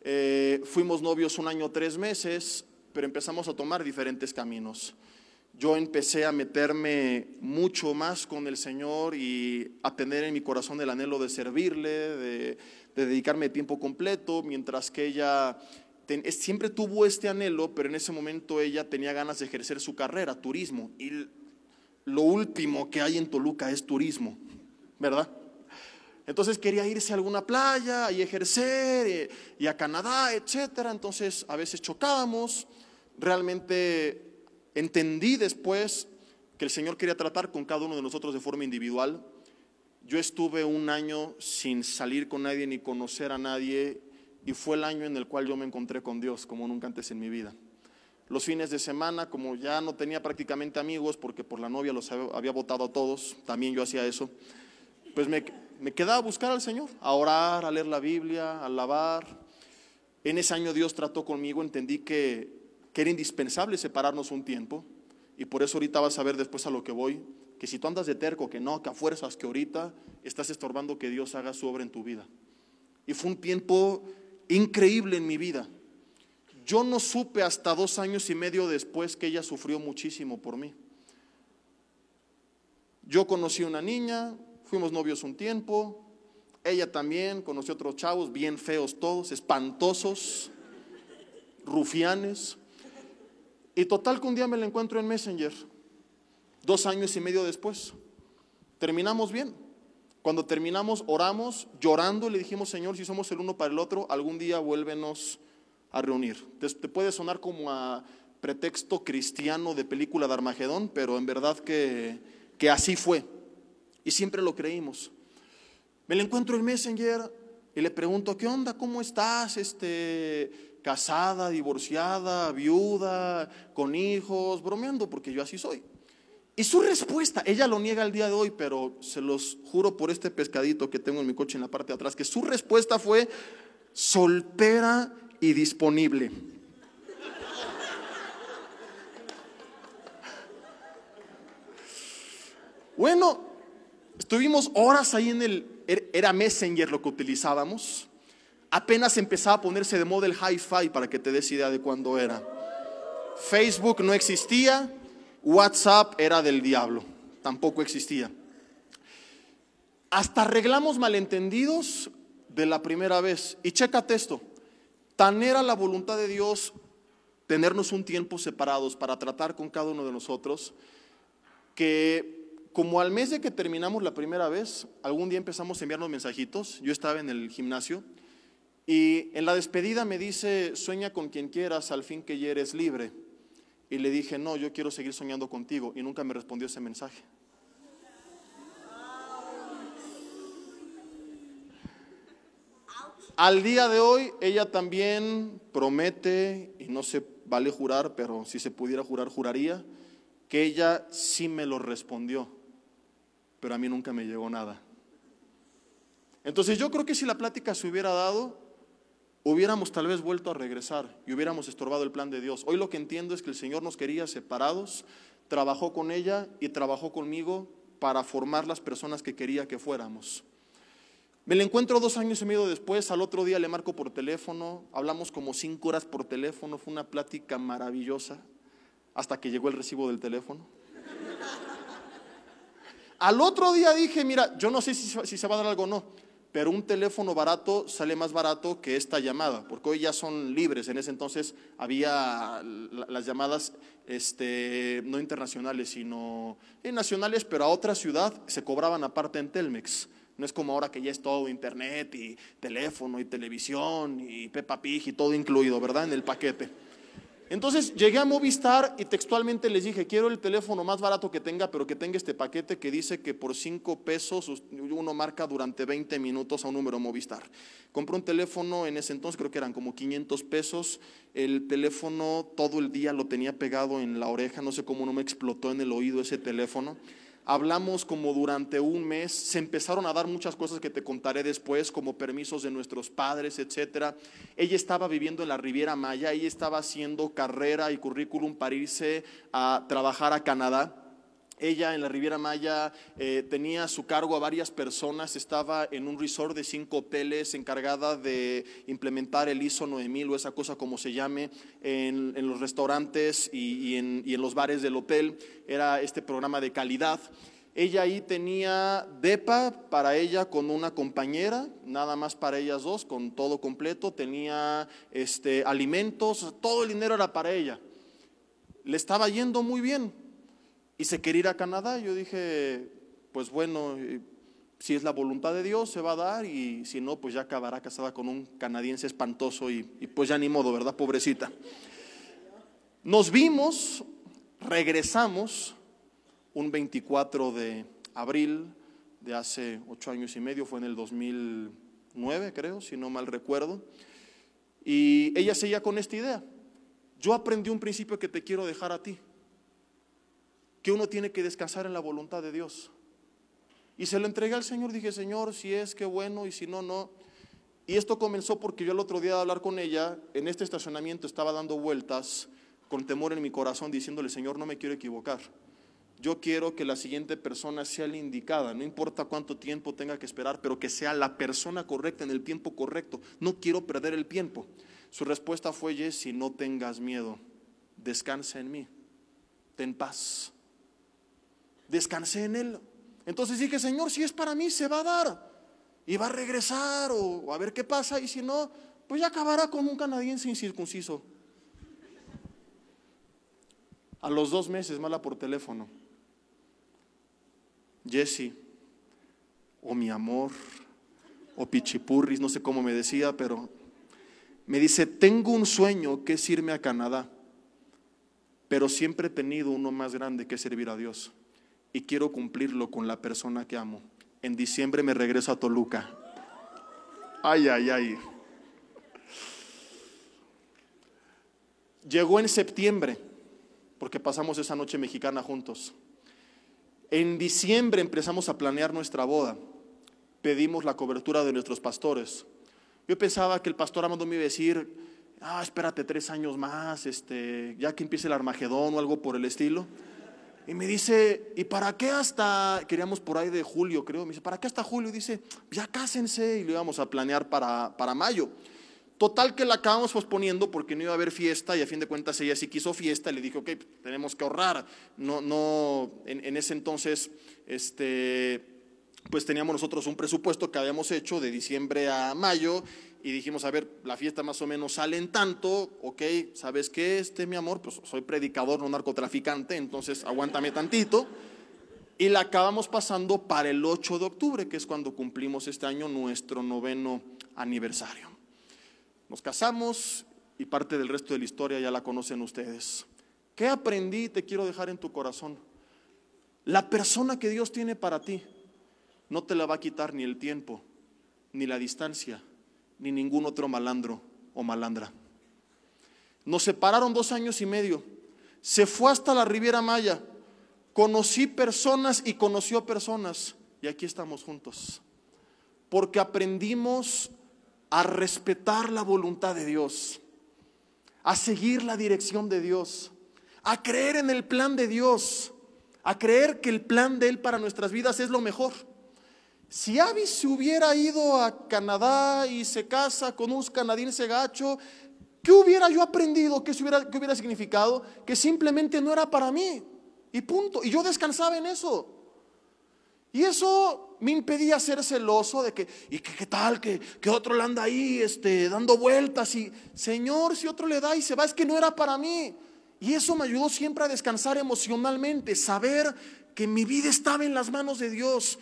[SPEAKER 1] eh, fuimos novios un año, tres meses, pero empezamos a tomar diferentes caminos. Yo empecé a meterme mucho más con el Señor y a tener en mi corazón el anhelo de servirle, de dedicarme tiempo completo, mientras que ella siempre tuvo este anhelo, pero en ese momento ella tenía ganas de ejercer su carrera, turismo. Y lo último que hay en Toluca es turismo, ¿verdad? Entonces quería irse a alguna playa y ejercer y, eh, y a Canadá, etcétera. Entonces a veces chocábamos. Realmente entendí después que el Señor quería tratar con cada uno de nosotros de forma individual yo estuve un año sin salir con nadie ni conocer a nadie y fue el año en el cual yo me encontré con Dios como nunca antes en mi vida. Los fines de semana, como ya no tenía prácticamente amigos porque por la novia los había votado a todos, también yo hacía eso, pues me, quedaba a buscar al Señor, a orar, a leer la Biblia, a alabar. En ese año Dios trató conmigo, entendí que era indispensable separarnos un tiempo y por eso ahorita vas a ver después a lo que voy que si tú andas de terco, que no, que a fuerzas, que ahorita estás estorbando que Dios haga su obra en tu vida. Y fue un tiempo increíble en mi vida. Yo no supe hasta dos años y medio después que ella sufrió muchísimo por mí. Yo conocí a una niña, fuimos novios un tiempo, ella también conoció a otros chavos, bien feos todos, espantosos, rufianes. Y total que un día me la encuentro en Messenger Dos años y medio después, terminamos bien. Cuando terminamos, oramos, llorando, y le dijimos, Señor, si somos el uno para el otro, algún día vuélvenos a reunir. Te, puede sonar como a pretexto cristiano de película de Armagedón, pero en verdad que, así fue. Y siempre lo creímos. Me le encuentro el Messenger y le pregunto, ¿qué onda? ¿Cómo estás? Este, casada, divorciada, viuda, con hijos, bromeando, porque yo así soy. Y su respuesta, ella lo niega el día de hoy, pero se los juro por este pescadito que tengo en mi coche en la parte de atrás, que su respuesta fue soltera y disponible. Bueno, estuvimos horas ahí en el, er-, era Messenger lo que utilizábamos. Apenas empezaba a ponerse de moda el hi-fi para que te des idea de cuándo era. Facebook no existía, WhatsApp era del diablo, tampoco existía. Hasta arreglamos malentendidos de la primera vez. Y chécate esto, tan era la voluntad de Dios tenernos un tiempo separados para tratar con cada uno de nosotros, que como al mes de que terminamos la primera vez, algún día empezamos a enviarnos mensajitos, yo estaba en el gimnasio, y en la despedida me dice, sueña con quien quieras, al fin que ya eres libre. Y le dije, no, yo quiero seguir soñando contigo. Y nunca me respondió ese mensaje. Al día de hoy, ella también promete, y no se vale jurar, pero si se pudiera jurar, juraría, que ella sí me lo respondió, pero a mí nunca me llegó nada. Entonces yo creo que si la plática se hubiera dado, hubiéramos tal vez vuelto a regresar y hubiéramos estorbado el plan de Dios. Hoy lo que entiendo es que el Señor nos quería separados, trabajó con ella y trabajó conmigo para formar las personas que quería que fuéramos. Me la encuentro dos años y medio después, al otro día le marco por teléfono, hablamos como cinco horas por teléfono, fue una plática maravillosa, hasta que llegó el recibo del teléfono. Al otro día dije, mira, yo no sé si, se va a dar algo o no, pero un teléfono barato sale más barato que esta llamada, porque hoy ya son libres. En ese entonces había las llamadas este, no internacionales, sino nacionales, pero a otra ciudad se cobraban aparte en Telmex. No es como ahora que ya es todo internet y teléfono y televisión y Peppa Pig y todo incluido, ¿verdad? En el paquete. Entonces llegué a Movistar y textualmente les dije, quiero el teléfono más barato que tenga, pero que tenga este paquete que dice que por 5 pesos uno marca durante 20 minutos a un número Movistar. Compré un teléfono en ese entonces, creo que eran como 500 pesos. El teléfono todo el día lo tenía pegado en la oreja, no sé cómo no me explotó en el oído ese teléfono hablamos como durante un mes, se empezaron a dar muchas cosas que te contaré después, como permisos de nuestros padres, etcétera. Ella estaba viviendo en la Riviera Maya, ella estaba haciendo carrera y currículum para irse a trabajar a Canadá. Ella en la Riviera Maya eh, tenía a su cargo a varias personas, estaba en un resort de cinco hoteles encargada de implementar el ISO 9000 o esa cosa como se llame en, los restaurantes y, en, los bares del hotel. Era este programa de calidad. Ella ahí tenía DEPA para ella con una compañera, nada más para ellas dos, con todo completo. Tenía este, alimentos, todo el dinero era para ella. Le estaba yendo muy bien y se quería ir a Canadá. Yo dije, pues bueno, si es la voluntad de Dios, se va a dar y si no, pues ya acabará casada con un canadiense espantoso y, y pues ya ni modo, ¿verdad? Pobrecita. Nos vimos, regresamos un 24 de abril de hace ocho años y medio, fue en el 2009 creo, si no mal recuerdo, y ella seguía con esta idea. Yo aprendí un principio que te quiero dejar a ti que uno tiene que descansar en la voluntad de Dios. Y se lo entregué al Señor, dije, Señor, si es, que bueno, y si no, no. Y esto comenzó porque yo el otro día de hablar con ella, en este estacionamiento estaba dando vueltas con temor en mi corazón, diciéndole, Señor, no me quiero equivocar. Yo quiero que la siguiente persona sea la indicada, no importa cuánto tiempo tenga que esperar, pero que sea la persona correcta en el tiempo correcto. No quiero perder el tiempo. Su respuesta fue, si no tengas miedo, descansa en mí, ten paz descansé en Él. Entonces dije, Señor, si es para mí, se va a dar. Y va a regresar o, a ver qué pasa. Y si no, pues ya acabará como un canadiense incircunciso. A los dos meses, mala por teléfono. Jesse, o mi amor, o pichipurris, no sé cómo me decía, pero me dice, tengo un sueño que es irme a Canadá, pero siempre he tenido uno más grande que servir a Dios y quiero cumplirlo con la persona que amo. En diciembre me regreso a Toluca. Ay, ay, ay. Llegó en septiembre, porque pasamos esa noche mexicana juntos. En diciembre empezamos a planear nuestra boda. Pedimos la cobertura de nuestros pastores. Yo pensaba que el pastor Amado me iba a decir, ah, espérate tres años más, este, ya que empiece el Armagedón o algo por el estilo. Y me dice, ¿y para qué hasta, queríamos por ahí de julio, creo, me dice, ¿para qué hasta julio? Y dice, pues ya cásense y lo íbamos a planear para, para mayo. Total que la acabamos posponiendo porque no iba a haber fiesta y a fin de cuentas ella sí quiso fiesta. Y le dijo ok, pues, tenemos que ahorrar. No, no, en, en, ese entonces, este, pues teníamos nosotros un presupuesto que habíamos hecho de diciembre a mayo y dijimos, a ver, la fiesta más o menos sale en tanto, ok, ¿sabes qué? Este, mi amor, pues soy predicador, no narcotraficante, entonces aguántame tantito. Y la acabamos pasando para el 8 de octubre, que es cuando cumplimos este año nuestro noveno aniversario. Nos casamos y parte del resto de la historia ya la conocen ustedes. ¿Qué aprendí? Te quiero dejar en tu corazón. La persona que Dios tiene para ti no te la va a quitar ni el tiempo, ni la distancia, ni ningún otro malandro o malandra. Nos separaron dos años y medio. Se fue hasta la Riviera Maya. Conocí personas y conoció personas. Y aquí estamos juntos. Porque aprendimos a respetar la voluntad de Dios, a seguir la dirección de Dios, a creer en el plan de Dios, a creer que el plan de Él para nuestras vidas es lo mejor. Si Abby se hubiera ido a Canadá y se casa con un canadiense gacho, ¿qué hubiera yo aprendido? ¿Qué hubiera, significado? Que simplemente no era para mí. Y punto. Y yo descansaba en eso. Y eso me impedía ser celoso de que, ¿y qué, tal? Que, que, otro le anda ahí este, dando vueltas. Y, Señor, si otro le da y se va, es que no era para mí. Y eso me ayudó siempre a descansar emocionalmente, saber que mi vida estaba en las manos de Dios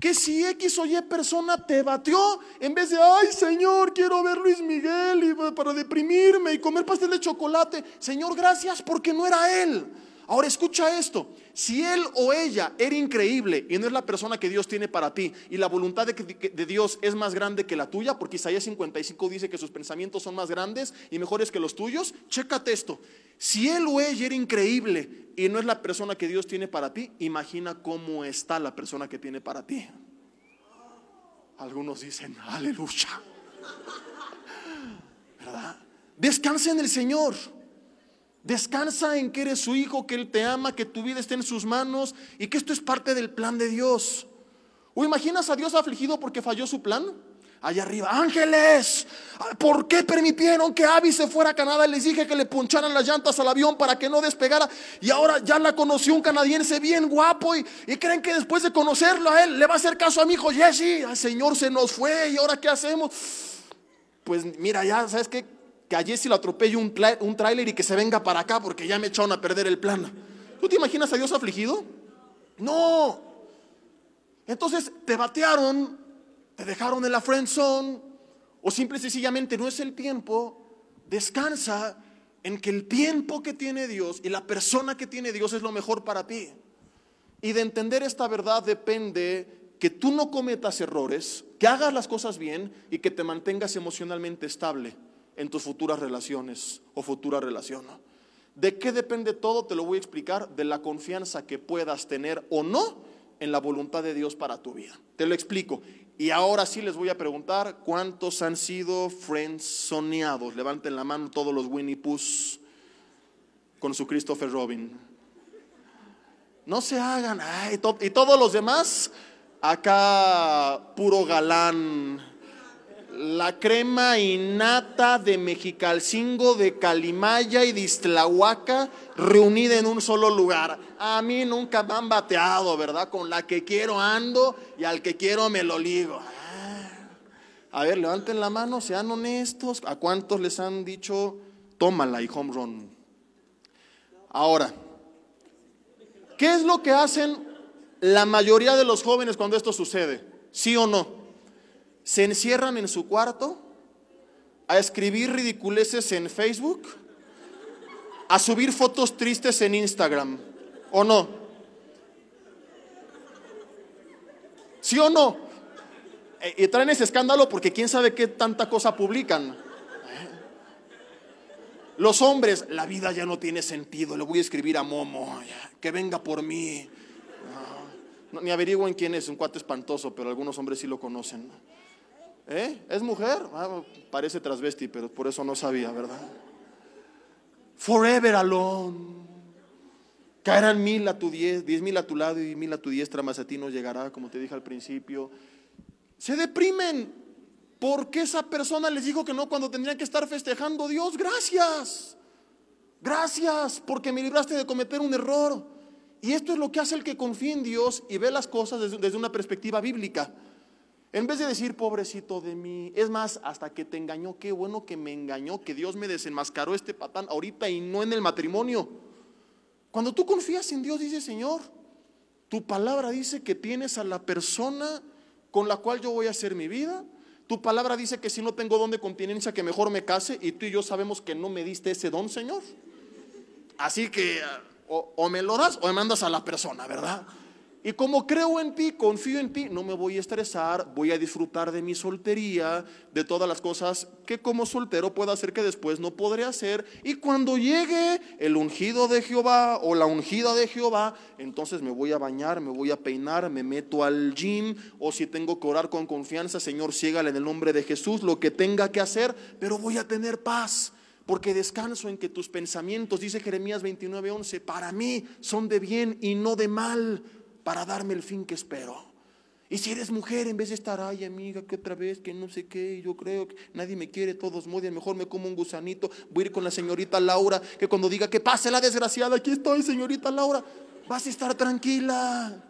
[SPEAKER 1] que si X o Y persona te batió, en vez de, ay Señor, quiero ver Luis Miguel y, para deprimirme y comer pastel de chocolate, Señor, gracias porque no era Él. Ahora escucha esto, si él o ella era increíble y no es la persona que Dios tiene para ti y la voluntad de, Dios es más grande que la tuya, porque Isaías 55 dice que sus pensamientos son más grandes y mejores que los tuyos, chécate esto, si él o ella era increíble y no es la persona que Dios tiene para ti, imagina cómo está la persona que tiene para ti. Algunos dicen, aleluya. [LAUGHS] ¿Verdad? Descansa en el Señor. Descansa en que eres su hijo, que Él te ama, que tu vida esté en sus manos y que esto es parte del plan de Dios. ¿O imaginas a Dios afligido porque falló su plan? Allá arriba, ángeles, ¿por qué permitieron que Abby se fuera a Canadá? Les dije que le puncharan las llantas al avión para que no despegara. Y ahora ya la conoció un canadiense bien guapo. Y, creen que después de conocerlo a él, le va a hacer caso a mi hijo Jesse. Al Señor se nos fue. ¿Y ahora qué hacemos? Pues mira, ya sabes que que a si lo atropelle un, un tráiler y que se venga para acá porque ya me echaron a perder el plan. ¿Tú te imaginas a Dios afligido? No. Entonces te batearon, te dejaron en la friend zone, o simple y sencillamente no es el tiempo. Descansa en que el tiempo que tiene Dios y la persona que tiene Dios es lo mejor para ti. Y de entender esta verdad depende que tú no cometas errores, que hagas las cosas bien y que te mantengas emocionalmente estable en tus futuras relaciones o futura relación. ¿De qué depende todo? Te lo voy a explicar, de la confianza que puedas tener o no en la voluntad de Dios para tu vida. Te lo explico. Y ahora sí les voy a preguntar cuántos han sido friends soñados. Levanten la mano todos los Winnie Poohs con su Christopher Robin. No se hagan. Ay, y todos los demás, acá puro galán la crema innata de Mexicalcingo, de Calimaya y de Iztlahuaca reunida en un solo lugar. A mí nunca me han bateado, ¿verdad? Con la que quiero ando y al que quiero me lo ligo. Ah. A ver, levanten la mano, sean honestos. ¿A cuántos les han dicho, tómala y home run? Ahora, ¿qué es lo que hacen la mayoría de los jóvenes cuando esto sucede? ¿Sí o no? se encierran en su cuarto a escribir ridiculeces en Facebook, a subir fotos tristes en Instagram, ¿o no? ¿Sí o no? Eh, y traen ese escándalo porque quién sabe qué tanta cosa publican. Eh, los hombres, la vida ya no tiene sentido, le voy a escribir a Momo, que venga por mí. ni averigüen quién es, un cuate espantoso, pero algunos hombres sí lo conocen. ¿Eh? ¿Es mujer? Ah, parece transvesti, pero por eso no sabía, ¿verdad? Forever alone. Caerán mil a tu diez, diez mil a tu lado y mil a tu diestra, más a ti no llegará, como te dije al principio. Se deprimen porque esa persona les dijo que no cuando tendrían que estar festejando. Dios, gracias. Gracias porque me libraste de cometer un error. Y esto es lo que hace el que confía en Dios y ve las cosas desde una perspectiva bíblica. En vez de decir, pobrecito de mí, es más, hasta que te engañó, qué bueno que me engañó, que Dios me desenmascaró este patán ahorita y no en el matrimonio. Cuando tú confías en Dios, dice Señor, tu palabra dice que tienes a la persona con la cual yo voy a hacer mi vida. Tu palabra dice que si no tengo don de continencia, que mejor me case. Y tú y yo sabemos que no me diste ese don, Señor. Así que o, me lo das o me mandas a la persona, ¿verdad? Y como creo en ti, confío en ti, no me voy a estresar, voy a disfrutar de mi soltería, de todas las cosas que como soltero puedo hacer que después no podré hacer. Y cuando llegue el ungido de Jehová o la ungida de Jehová, entonces me voy a bañar, me voy a peinar, me meto al gym o si tengo que orar con confianza, Señor, sígale en el nombre de Jesús lo que tenga que hacer, pero voy a tener paz porque descanso en que tus pensamientos, dice Jeremías 11 para mí son de bien y no de mal para darme el fin que espero. Y si eres mujer, en vez de estar, ay amiga, que otra vez, que no sé qué, yo creo que nadie me quiere, todos modian mejor me como un gusanito, voy a ir con la señorita Laura, que cuando diga que pase la desgraciada, aquí estoy, señorita Laura, vas a estar tranquila.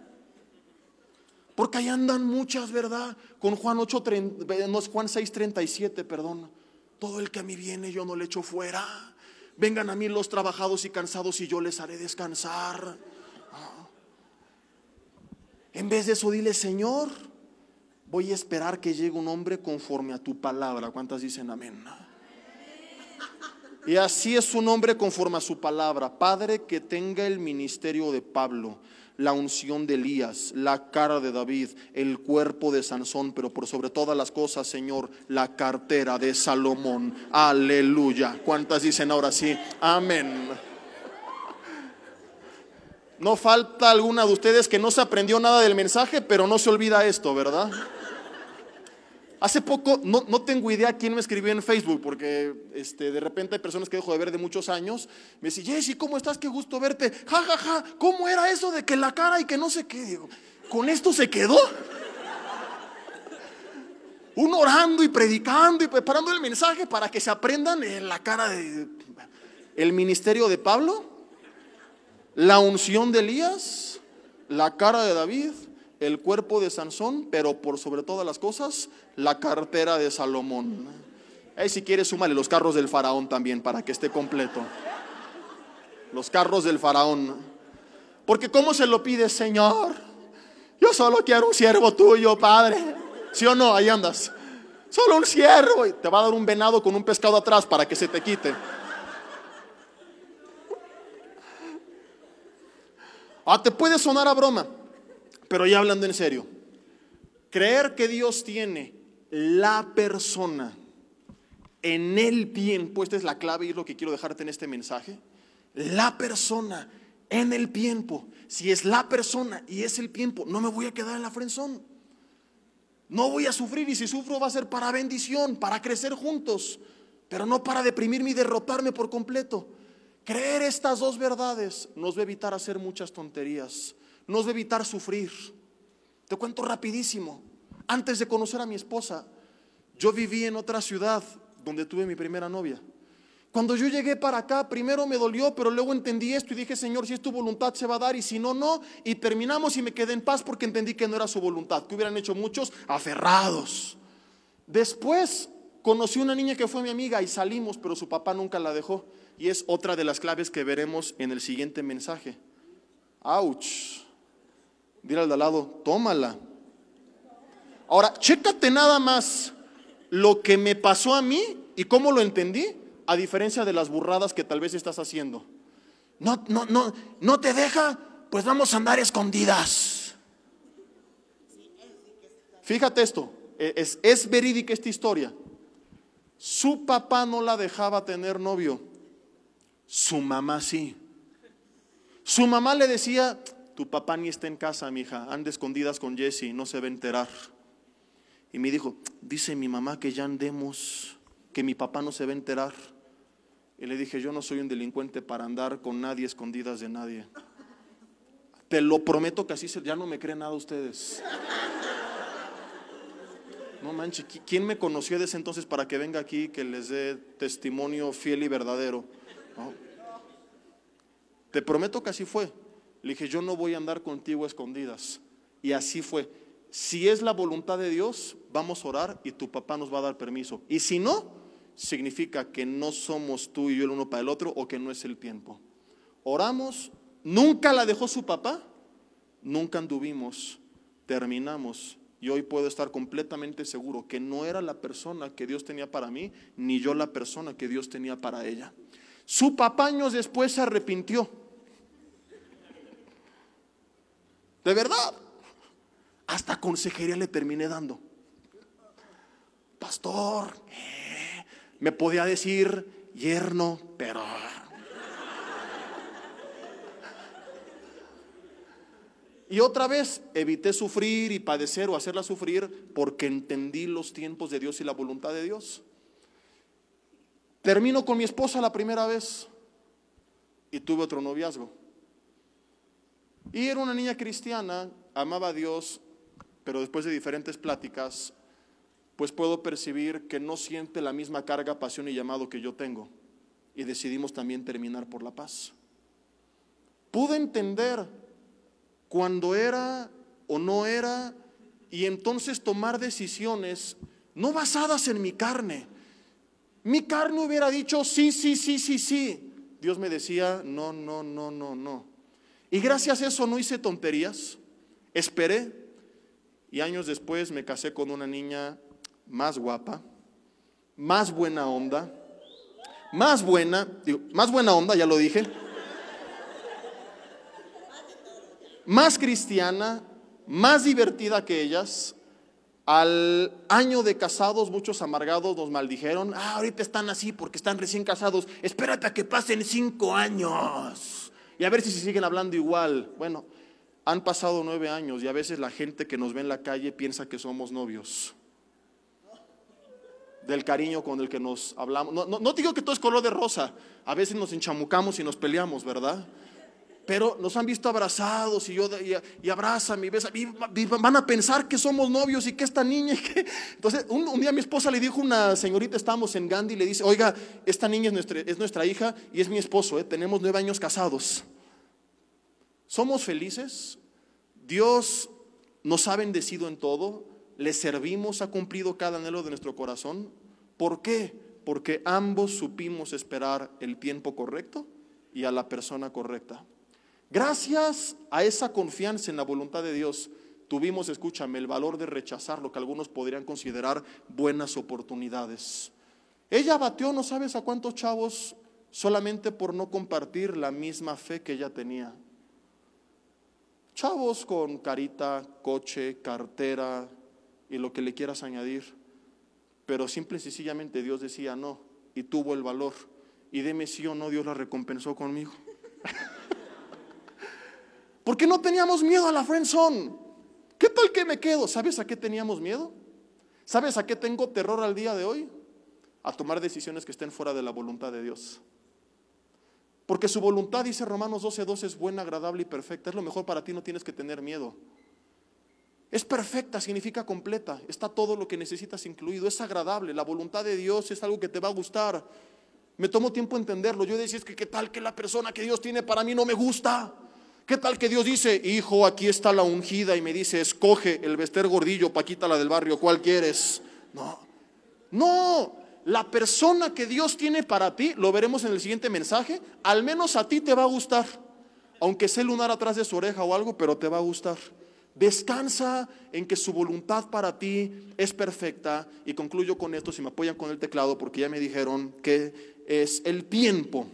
[SPEAKER 1] Porque ahí andan muchas, ¿verdad? Con Juan 8, eh, Juan perdón. Todo el que a mí viene yo no le echo fuera. Vengan a mí los trabajados y cansados y yo les haré descansar. En vez de eso, dile, Señor, voy a esperar que llegue un hombre conforme a tu palabra. ¿Cuántas dicen amén? Y así es un hombre conforme a su palabra. Padre, que tenga el ministerio de Pablo, la unción de Elías, la cara de David, el cuerpo de Sansón, pero por sobre todas las cosas, Señor, la cartera de Salomón. Aleluya. ¿Cuántas dicen ahora sí? Amén. No falta alguna de ustedes que no se aprendió nada del mensaje, pero no se olvida esto, ¿verdad? Hace poco, no, tengo idea quién me escribió en Facebook, porque este, de repente hay personas que dejo de ver de muchos años. Me dice, Jessy, ¿cómo estás? Qué gusto verte. Ja, ja, ja, ¿cómo era eso de que la cara y que no sé qué? Digo, ¿con esto se quedó? Uno orando y predicando y preparando el mensaje para que se aprendan en la cara de el ministerio de Pablo la unción de Elías, la cara de David, el cuerpo de Sansón, pero por sobre todas las cosas, la cartera de Salomón. Ahí si quieres, súmale los carros del faraón también para que esté completo. Los carros del faraón. Porque ¿cómo se lo pide, Señor? Yo solo quiero un siervo tuyo, Padre. ¿Sí o no? Ahí andas. Solo un siervo. Y te va a dar un venado con un pescado atrás para que se te quite. Ah, te puede sonar a broma, pero ya hablando en serio. Creer que Dios tiene la persona en el tiempo esta es la clave y es lo que quiero dejarte en este mensaje. La persona en el tiempo. Si es la persona y es el tiempo, no me voy a quedar en la frenzón. No voy a sufrir y si sufro va a ser para bendición, para crecer juntos, pero no para deprimirme y derrotarme por completo. Creer estas dos verdades nos va a evitar hacer muchas tonterías, nos va a evitar sufrir. Te cuento rapidísimo, antes de conocer a mi esposa, yo viví en otra ciudad donde tuve mi primera novia. Cuando yo llegué para acá, primero me dolió, pero luego entendí esto y dije, Señor, si es tu voluntad se va a dar y si no, no. Y terminamos y me quedé en paz porque entendí que no era su voluntad, que hubieran hecho muchos aferrados. Después conocí una niña que fue mi amiga y salimos, pero su papá nunca la dejó y es otra de las claves que veremos en el siguiente mensaje. ¡Auch! Dile al de al lado, tómala. Ahora, chécate nada más lo que me pasó a mí y cómo lo entendí, a diferencia de las burradas que tal vez estás haciendo. No, no, no, no te deja, pues vamos a andar escondidas. Fíjate esto, e, es verídica esta historia. Su papá no la dejaba tener novio su mamá sí. Su mamá le decía, tu papá ni está en casa, mija, anda escondidas con Jesse, no se va a enterar. Y me dijo, dice mi mamá que ya andemos, que mi papá no se va a enterar. Y le dije, yo no soy un delincuente para andar con nadie escondidas de nadie. Te lo prometo que así se, ya no me creen nada ustedes. No manches, ¿quién me conoció desde entonces para que venga aquí que les dé testimonio fiel y verdadero? Te prometo que así fue. Le dije, yo no voy a andar contigo escondidas. Y así fue. Si es la voluntad de Dios, vamos a orar y tu papá nos va a dar permiso. Y si no, significa que no somos tú y yo el uno para el otro o que no es el tiempo. Oramos, nunca la dejó su papá, nunca anduvimos, terminamos. Y hoy puedo estar completamente seguro que no era la persona que Dios tenía para mí, ni yo la persona que Dios tenía para ella. Su papá años después se arrepintió. De verdad. Hasta consejería le terminé dando. Pastor, eh, me podía decir yerno, pero... Y otra vez evité sufrir y padecer o hacerla sufrir porque entendí los tiempos de Dios y la voluntad de Dios. Termino con mi esposa la primera vez y tuve otro noviazgo. Y era una niña cristiana, amaba a Dios, pero después de diferentes pláticas, pues puedo percibir que no siente la misma carga, pasión y llamado que yo tengo. Y decidimos también terminar por la paz. Pude entender cuando era o no era y entonces tomar decisiones no basadas en mi carne, mi carne hubiera dicho, sí, sí, sí, sí, sí. Dios me decía, no, no, no, no, no. Y gracias a eso no hice tonterías, esperé y años después me casé con una niña más guapa, más buena onda, más buena, más buena onda, ya lo dije, más cristiana, más divertida que ellas, al año de casados, muchos amargados nos maldijeron, ah, ahorita están así porque están recién casados, espérate a que pasen cinco años y a ver si se siguen hablando igual. Bueno, han pasado nueve años y a veces la gente que nos ve en la calle piensa que somos novios. Del cariño con el que nos hablamos. No, digo que todo es color de rosa, a veces nos enchamucamos y nos peleamos, ¿verdad? pero nos han visto abrazados y yo y, abraza, abrazan y y, van a pensar que somos novios y que esta niña. [LAUGHS] que... Entonces, un, día mi esposa le dijo una señorita, estamos en Gandhi, y le dice, oiga, esta niña es nuestra, es nuestra hija y es mi esposo, eh, tenemos nueve años casados. Somos felices, Dios nos ha bendecido en todo, le servimos, ha cumplido cada anhelo de nuestro corazón. ¿Por qué? Porque ambos supimos esperar el tiempo correcto y a la persona correcta. Gracias a esa confianza en la voluntad de Dios, tuvimos, escúchame, el valor de rechazar lo que algunos podrían considerar buenas oportunidades. Ella batió no sabes a cuántos chavos solamente por no compartir la misma fe que ella tenía. Chavos con carita, coche, cartera y lo que le quieras añadir. Pero simple y sencillamente Dios decía no y tuvo el valor. Y deme sí o no Dios la recompensó conmigo. [LAUGHS] Porque no teníamos miedo a la Zone. ¿Qué tal que me quedo? ¿Sabes a qué teníamos miedo? ¿Sabes a qué tengo terror al día de hoy? A tomar decisiones que estén fuera de la voluntad de Dios. Porque su voluntad, dice Romanos 12:12, es buena, agradable y perfecta. Es lo mejor para ti, no tienes que tener miedo. Es perfecta, significa completa. Está todo lo que necesitas incluido. Es agradable. La voluntad de Dios es algo que te va a gustar. Me tomo tiempo entenderlo. Yo decía, es que qué tal que la persona que Dios tiene para mí no me gusta. ¿Qué tal que Dios dice, hijo, aquí está la ungida y me dice, escoge el vestir gordillo, Paquita la del barrio, ¿cuál quieres? No, no, la persona que Dios tiene para ti, lo veremos en el siguiente mensaje, al menos a ti te va a gustar, aunque sea lunar atrás de su oreja o algo, pero te va a gustar. Descansa en que su voluntad para ti es perfecta. Y concluyo con esto, si me apoyan con el teclado, porque ya me dijeron que es el tiempo.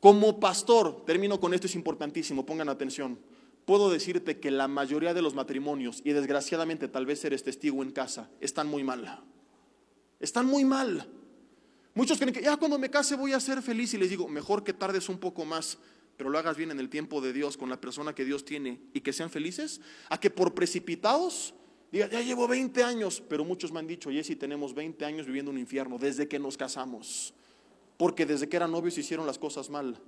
[SPEAKER 1] Como pastor, termino con esto, es importantísimo, pongan atención. Puedo decirte que la mayoría de los matrimonios, y desgraciadamente tal vez eres testigo en casa, están muy mal. Están muy mal. Muchos creen que ya ah, cuando me case voy a ser feliz y les digo, mejor que tardes un poco más, pero lo hagas bien en el tiempo de Dios, con la persona que Dios tiene y que sean felices, a que por precipitados diga, ya llevo 20 años, pero muchos me han dicho, Jessy, tenemos 20 años viviendo un infierno desde que nos casamos porque desde que eran novios hicieron las cosas mal,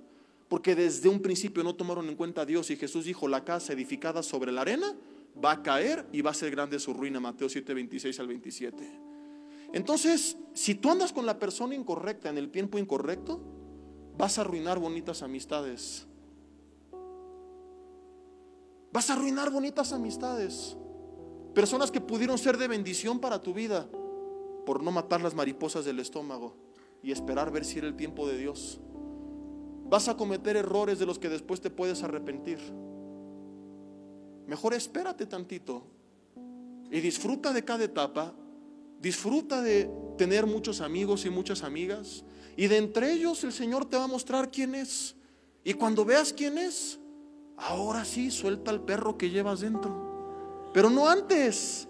[SPEAKER 1] porque desde un principio no tomaron en cuenta a Dios y Jesús dijo, la casa edificada sobre la arena va a caer y va a ser grande su ruina, Mateo 7, 26 al 27. Entonces, si tú andas con la persona incorrecta en el tiempo incorrecto, vas a arruinar bonitas amistades. Vas a arruinar bonitas amistades. Personas que pudieron ser de bendición para tu vida por no matar las mariposas del estómago y esperar ver si era el tiempo de Dios. Vas a cometer errores de los que después te puedes arrepentir. Mejor espérate tantito y disfruta de cada etapa, disfruta de tener muchos amigos y muchas amigas y de entre ellos el Señor te va a mostrar quién es. Y cuando veas quién es, ahora sí suelta al perro que llevas dentro. Pero no antes.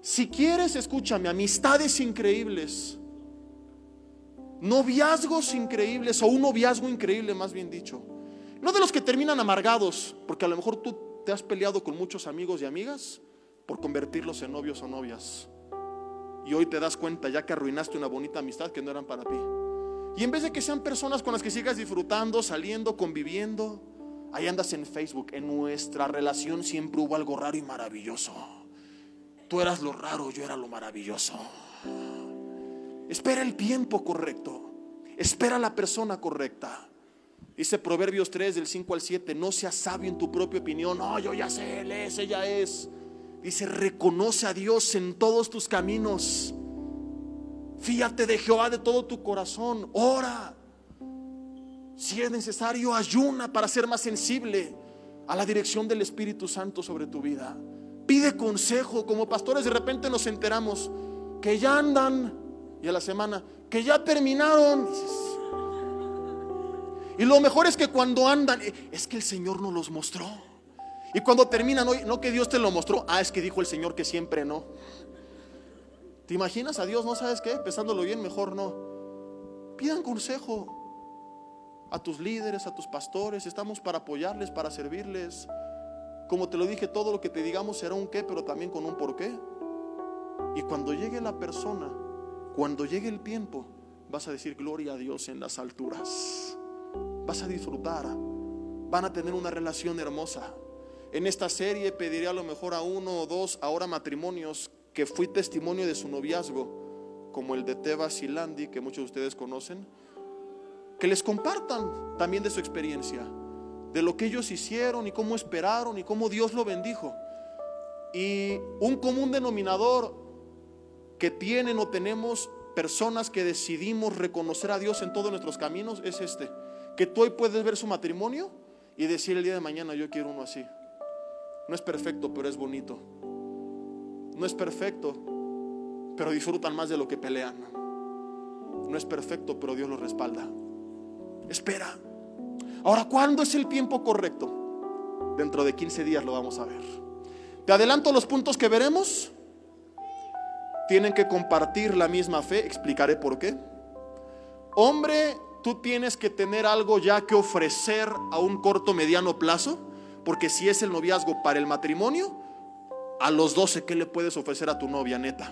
[SPEAKER 1] Si quieres, escúchame, amistades increíbles noviazgos increíbles o un noviazgo increíble, más bien dicho. No de los que terminan amargados, porque a lo mejor tú te has peleado con muchos amigos y amigas por convertirlos en novios o novias. Y hoy te das cuenta ya que arruinaste una bonita amistad que no eran para ti. Y en vez de que sean personas con las que sigas disfrutando, saliendo, conviviendo, ahí andas en Facebook. En nuestra relación siempre hubo algo raro y maravilloso. Tú eras lo raro, yo era lo maravilloso. Espera el tiempo correcto. Espera la persona correcta. Dice Proverbios 3 del 5 al 7, no seas sabio en tu propia opinión. No, yo ya sé, él es, ella es. Dice, reconoce a Dios en todos tus caminos. Fíjate de Jehová de todo tu corazón. Ora. Si es necesario, ayuna para ser más sensible a la dirección del Espíritu Santo sobre tu vida. Pide consejo. Como pastores de repente nos enteramos que ya andan y a la semana, que ya terminaron. Y lo mejor es que cuando andan, eh, es que el Señor no los mostró. Y cuando terminan, no, no que Dios te lo mostró, ah, es que dijo el Señor que siempre no. ¿Te imaginas a Dios? ¿No sabes qué? Pensándolo bien, mejor no. Pidan consejo a tus líderes, a tus pastores. Estamos para apoyarles, para servirles. Como te lo dije, todo lo que te digamos será un qué, pero también con un por qué. Y cuando llegue la persona cuando llegue el tiempo, vas a decir gloria a Dios en las alturas. Vas a disfrutar. Van a tener una relación hermosa. En esta serie pediré a lo mejor a uno o dos ahora matrimonios que fui testimonio de su noviazgo, como el de Tebas y Landy, que muchos de ustedes conocen, que les compartan también de su experiencia, de lo que ellos hicieron y cómo esperaron y cómo Dios lo bendijo. Y un común denominador que tienen o tenemos personas que decidimos reconocer a Dios en todos nuestros caminos es este. Que tú hoy puedes ver su matrimonio y decir el día de mañana yo quiero uno así. No es perfecto, pero es bonito. No es perfecto, pero disfrutan más de lo que pelean. No es perfecto, pero Dios los respalda. Espera. Ahora, ¿cuándo es el tiempo correcto? Dentro de 15 días lo vamos a ver. Te adelanto los puntos que veremos tienen que compartir la misma fe, explicaré por qué. Hombre, tú tienes que tener algo ya que ofrecer a un corto mediano plazo, porque si es el noviazgo para el matrimonio, a los 12, ¿qué le puedes ofrecer a tu novia, neta?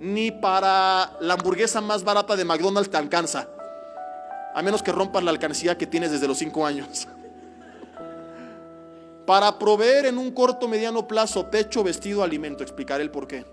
[SPEAKER 1] Ni para la hamburguesa más barata de McDonald's te alcanza, a menos que rompas la alcancía que tienes desde los 5 años. Para proveer en un corto mediano plazo techo, vestido, alimento, explicaré el por qué.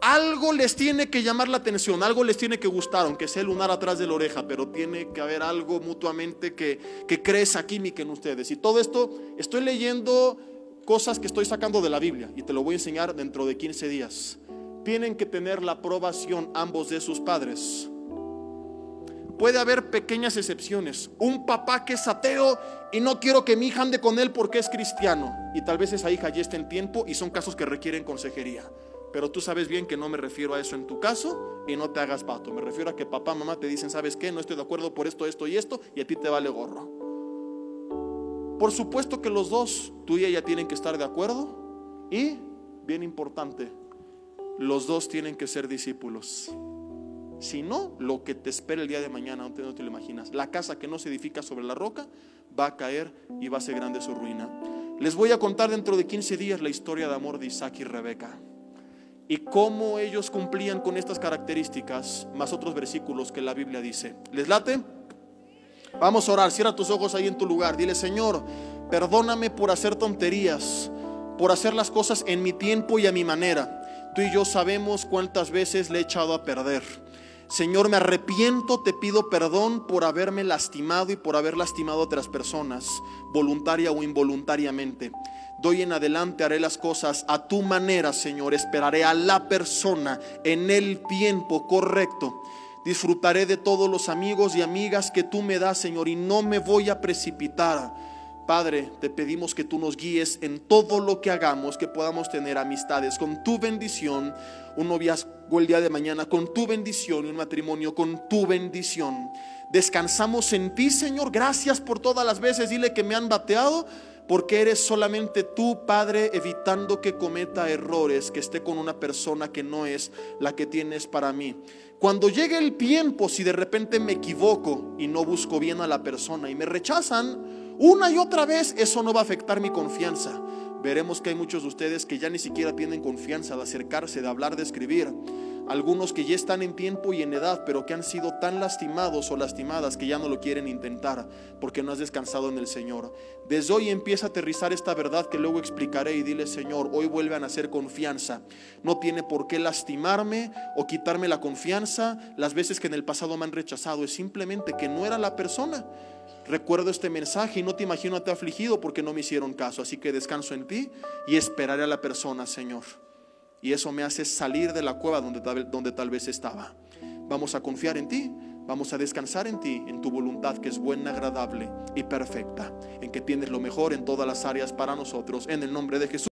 [SPEAKER 1] Algo les tiene que llamar la atención, algo les tiene que gustar, aunque sea el lunar atrás de la oreja, pero tiene que haber algo mutuamente que, que cree química en ustedes. Y todo esto estoy leyendo cosas que estoy sacando de la Biblia y te lo voy a enseñar dentro de 15 días. Tienen que tener la aprobación ambos de sus padres. Puede haber pequeñas excepciones. Un papá que es ateo y no quiero que mi hija ande con él porque es cristiano. Y tal vez esa hija ya esté en tiempo y son casos que requieren consejería. Pero tú sabes bien que no me refiero a eso en tu caso y no te hagas pato. Me refiero a que papá, mamá te dicen, ¿sabes qué? No estoy de acuerdo por esto, esto y esto y a ti te vale gorro. Por supuesto que los dos, tú y ella tienen que estar de acuerdo y, bien importante, los dos tienen que ser discípulos. Si no, lo que te espera el día de mañana, no no te lo imaginas. La casa que no se edifica sobre la roca va a caer y va a ser grande su ruina. Les voy a contar dentro de 15 días la historia de amor de Isaac y Rebeca y cómo ellos cumplían con estas características, más otros versículos que la Biblia dice. ¿Les late? Vamos a orar, cierra tus ojos ahí en tu lugar, dile Señor, perdóname por hacer tonterías, por hacer las cosas en mi tiempo y a mi manera. Tú y yo sabemos cuántas veces le he echado a perder. Señor, me arrepiento, te pido perdón por haberme lastimado y por haber lastimado a otras personas, voluntaria o involuntariamente. Doy en adelante haré las cosas a tu manera, Señor. Esperaré a la persona en el tiempo correcto. Disfrutaré de todos los amigos y amigas que tú me das, Señor, y no me voy a precipitar. Padre, te pedimos que tú nos guíes en todo lo que hagamos, que podamos tener amistades con tu bendición, un noviazgo el día de mañana con tu bendición y un matrimonio con tu bendición. Descansamos en ti, Señor. Gracias por todas las veces. Dile que me han bateado porque eres solamente tú, Padre, evitando que cometa errores, que esté con una persona que no es la que tienes para mí. Cuando llegue el tiempo, si de repente me equivoco y no busco bien a la persona y me rechazan una y otra vez, eso no va a afectar mi confianza. Veremos que hay muchos de ustedes que ya ni siquiera tienen confianza de acercarse, de hablar, de escribir algunos que ya están en tiempo y en edad, pero que han sido tan lastimados o lastimadas que ya no lo quieren intentar porque no has descansado en el Señor. Desde hoy empieza a aterrizar esta verdad que luego explicaré y dile, Señor, hoy vuelve a hacer confianza. No tiene por qué lastimarme o quitarme la confianza las veces que en el pasado me han rechazado. Es simplemente que no era la persona. Recuerdo este mensaje y no te imagino a te afligido porque no me hicieron caso. Así que descanso en ti y esperaré a la persona, Señor y eso me hace salir de la cueva donde tal, donde tal vez estaba. Vamos a confiar en ti, Vamos a descansar en ti, en tu voluntad que es buena, agradable y perfecta, en que tienes lo mejor en todas las áreas para nosotros, en el nombre de Jesús.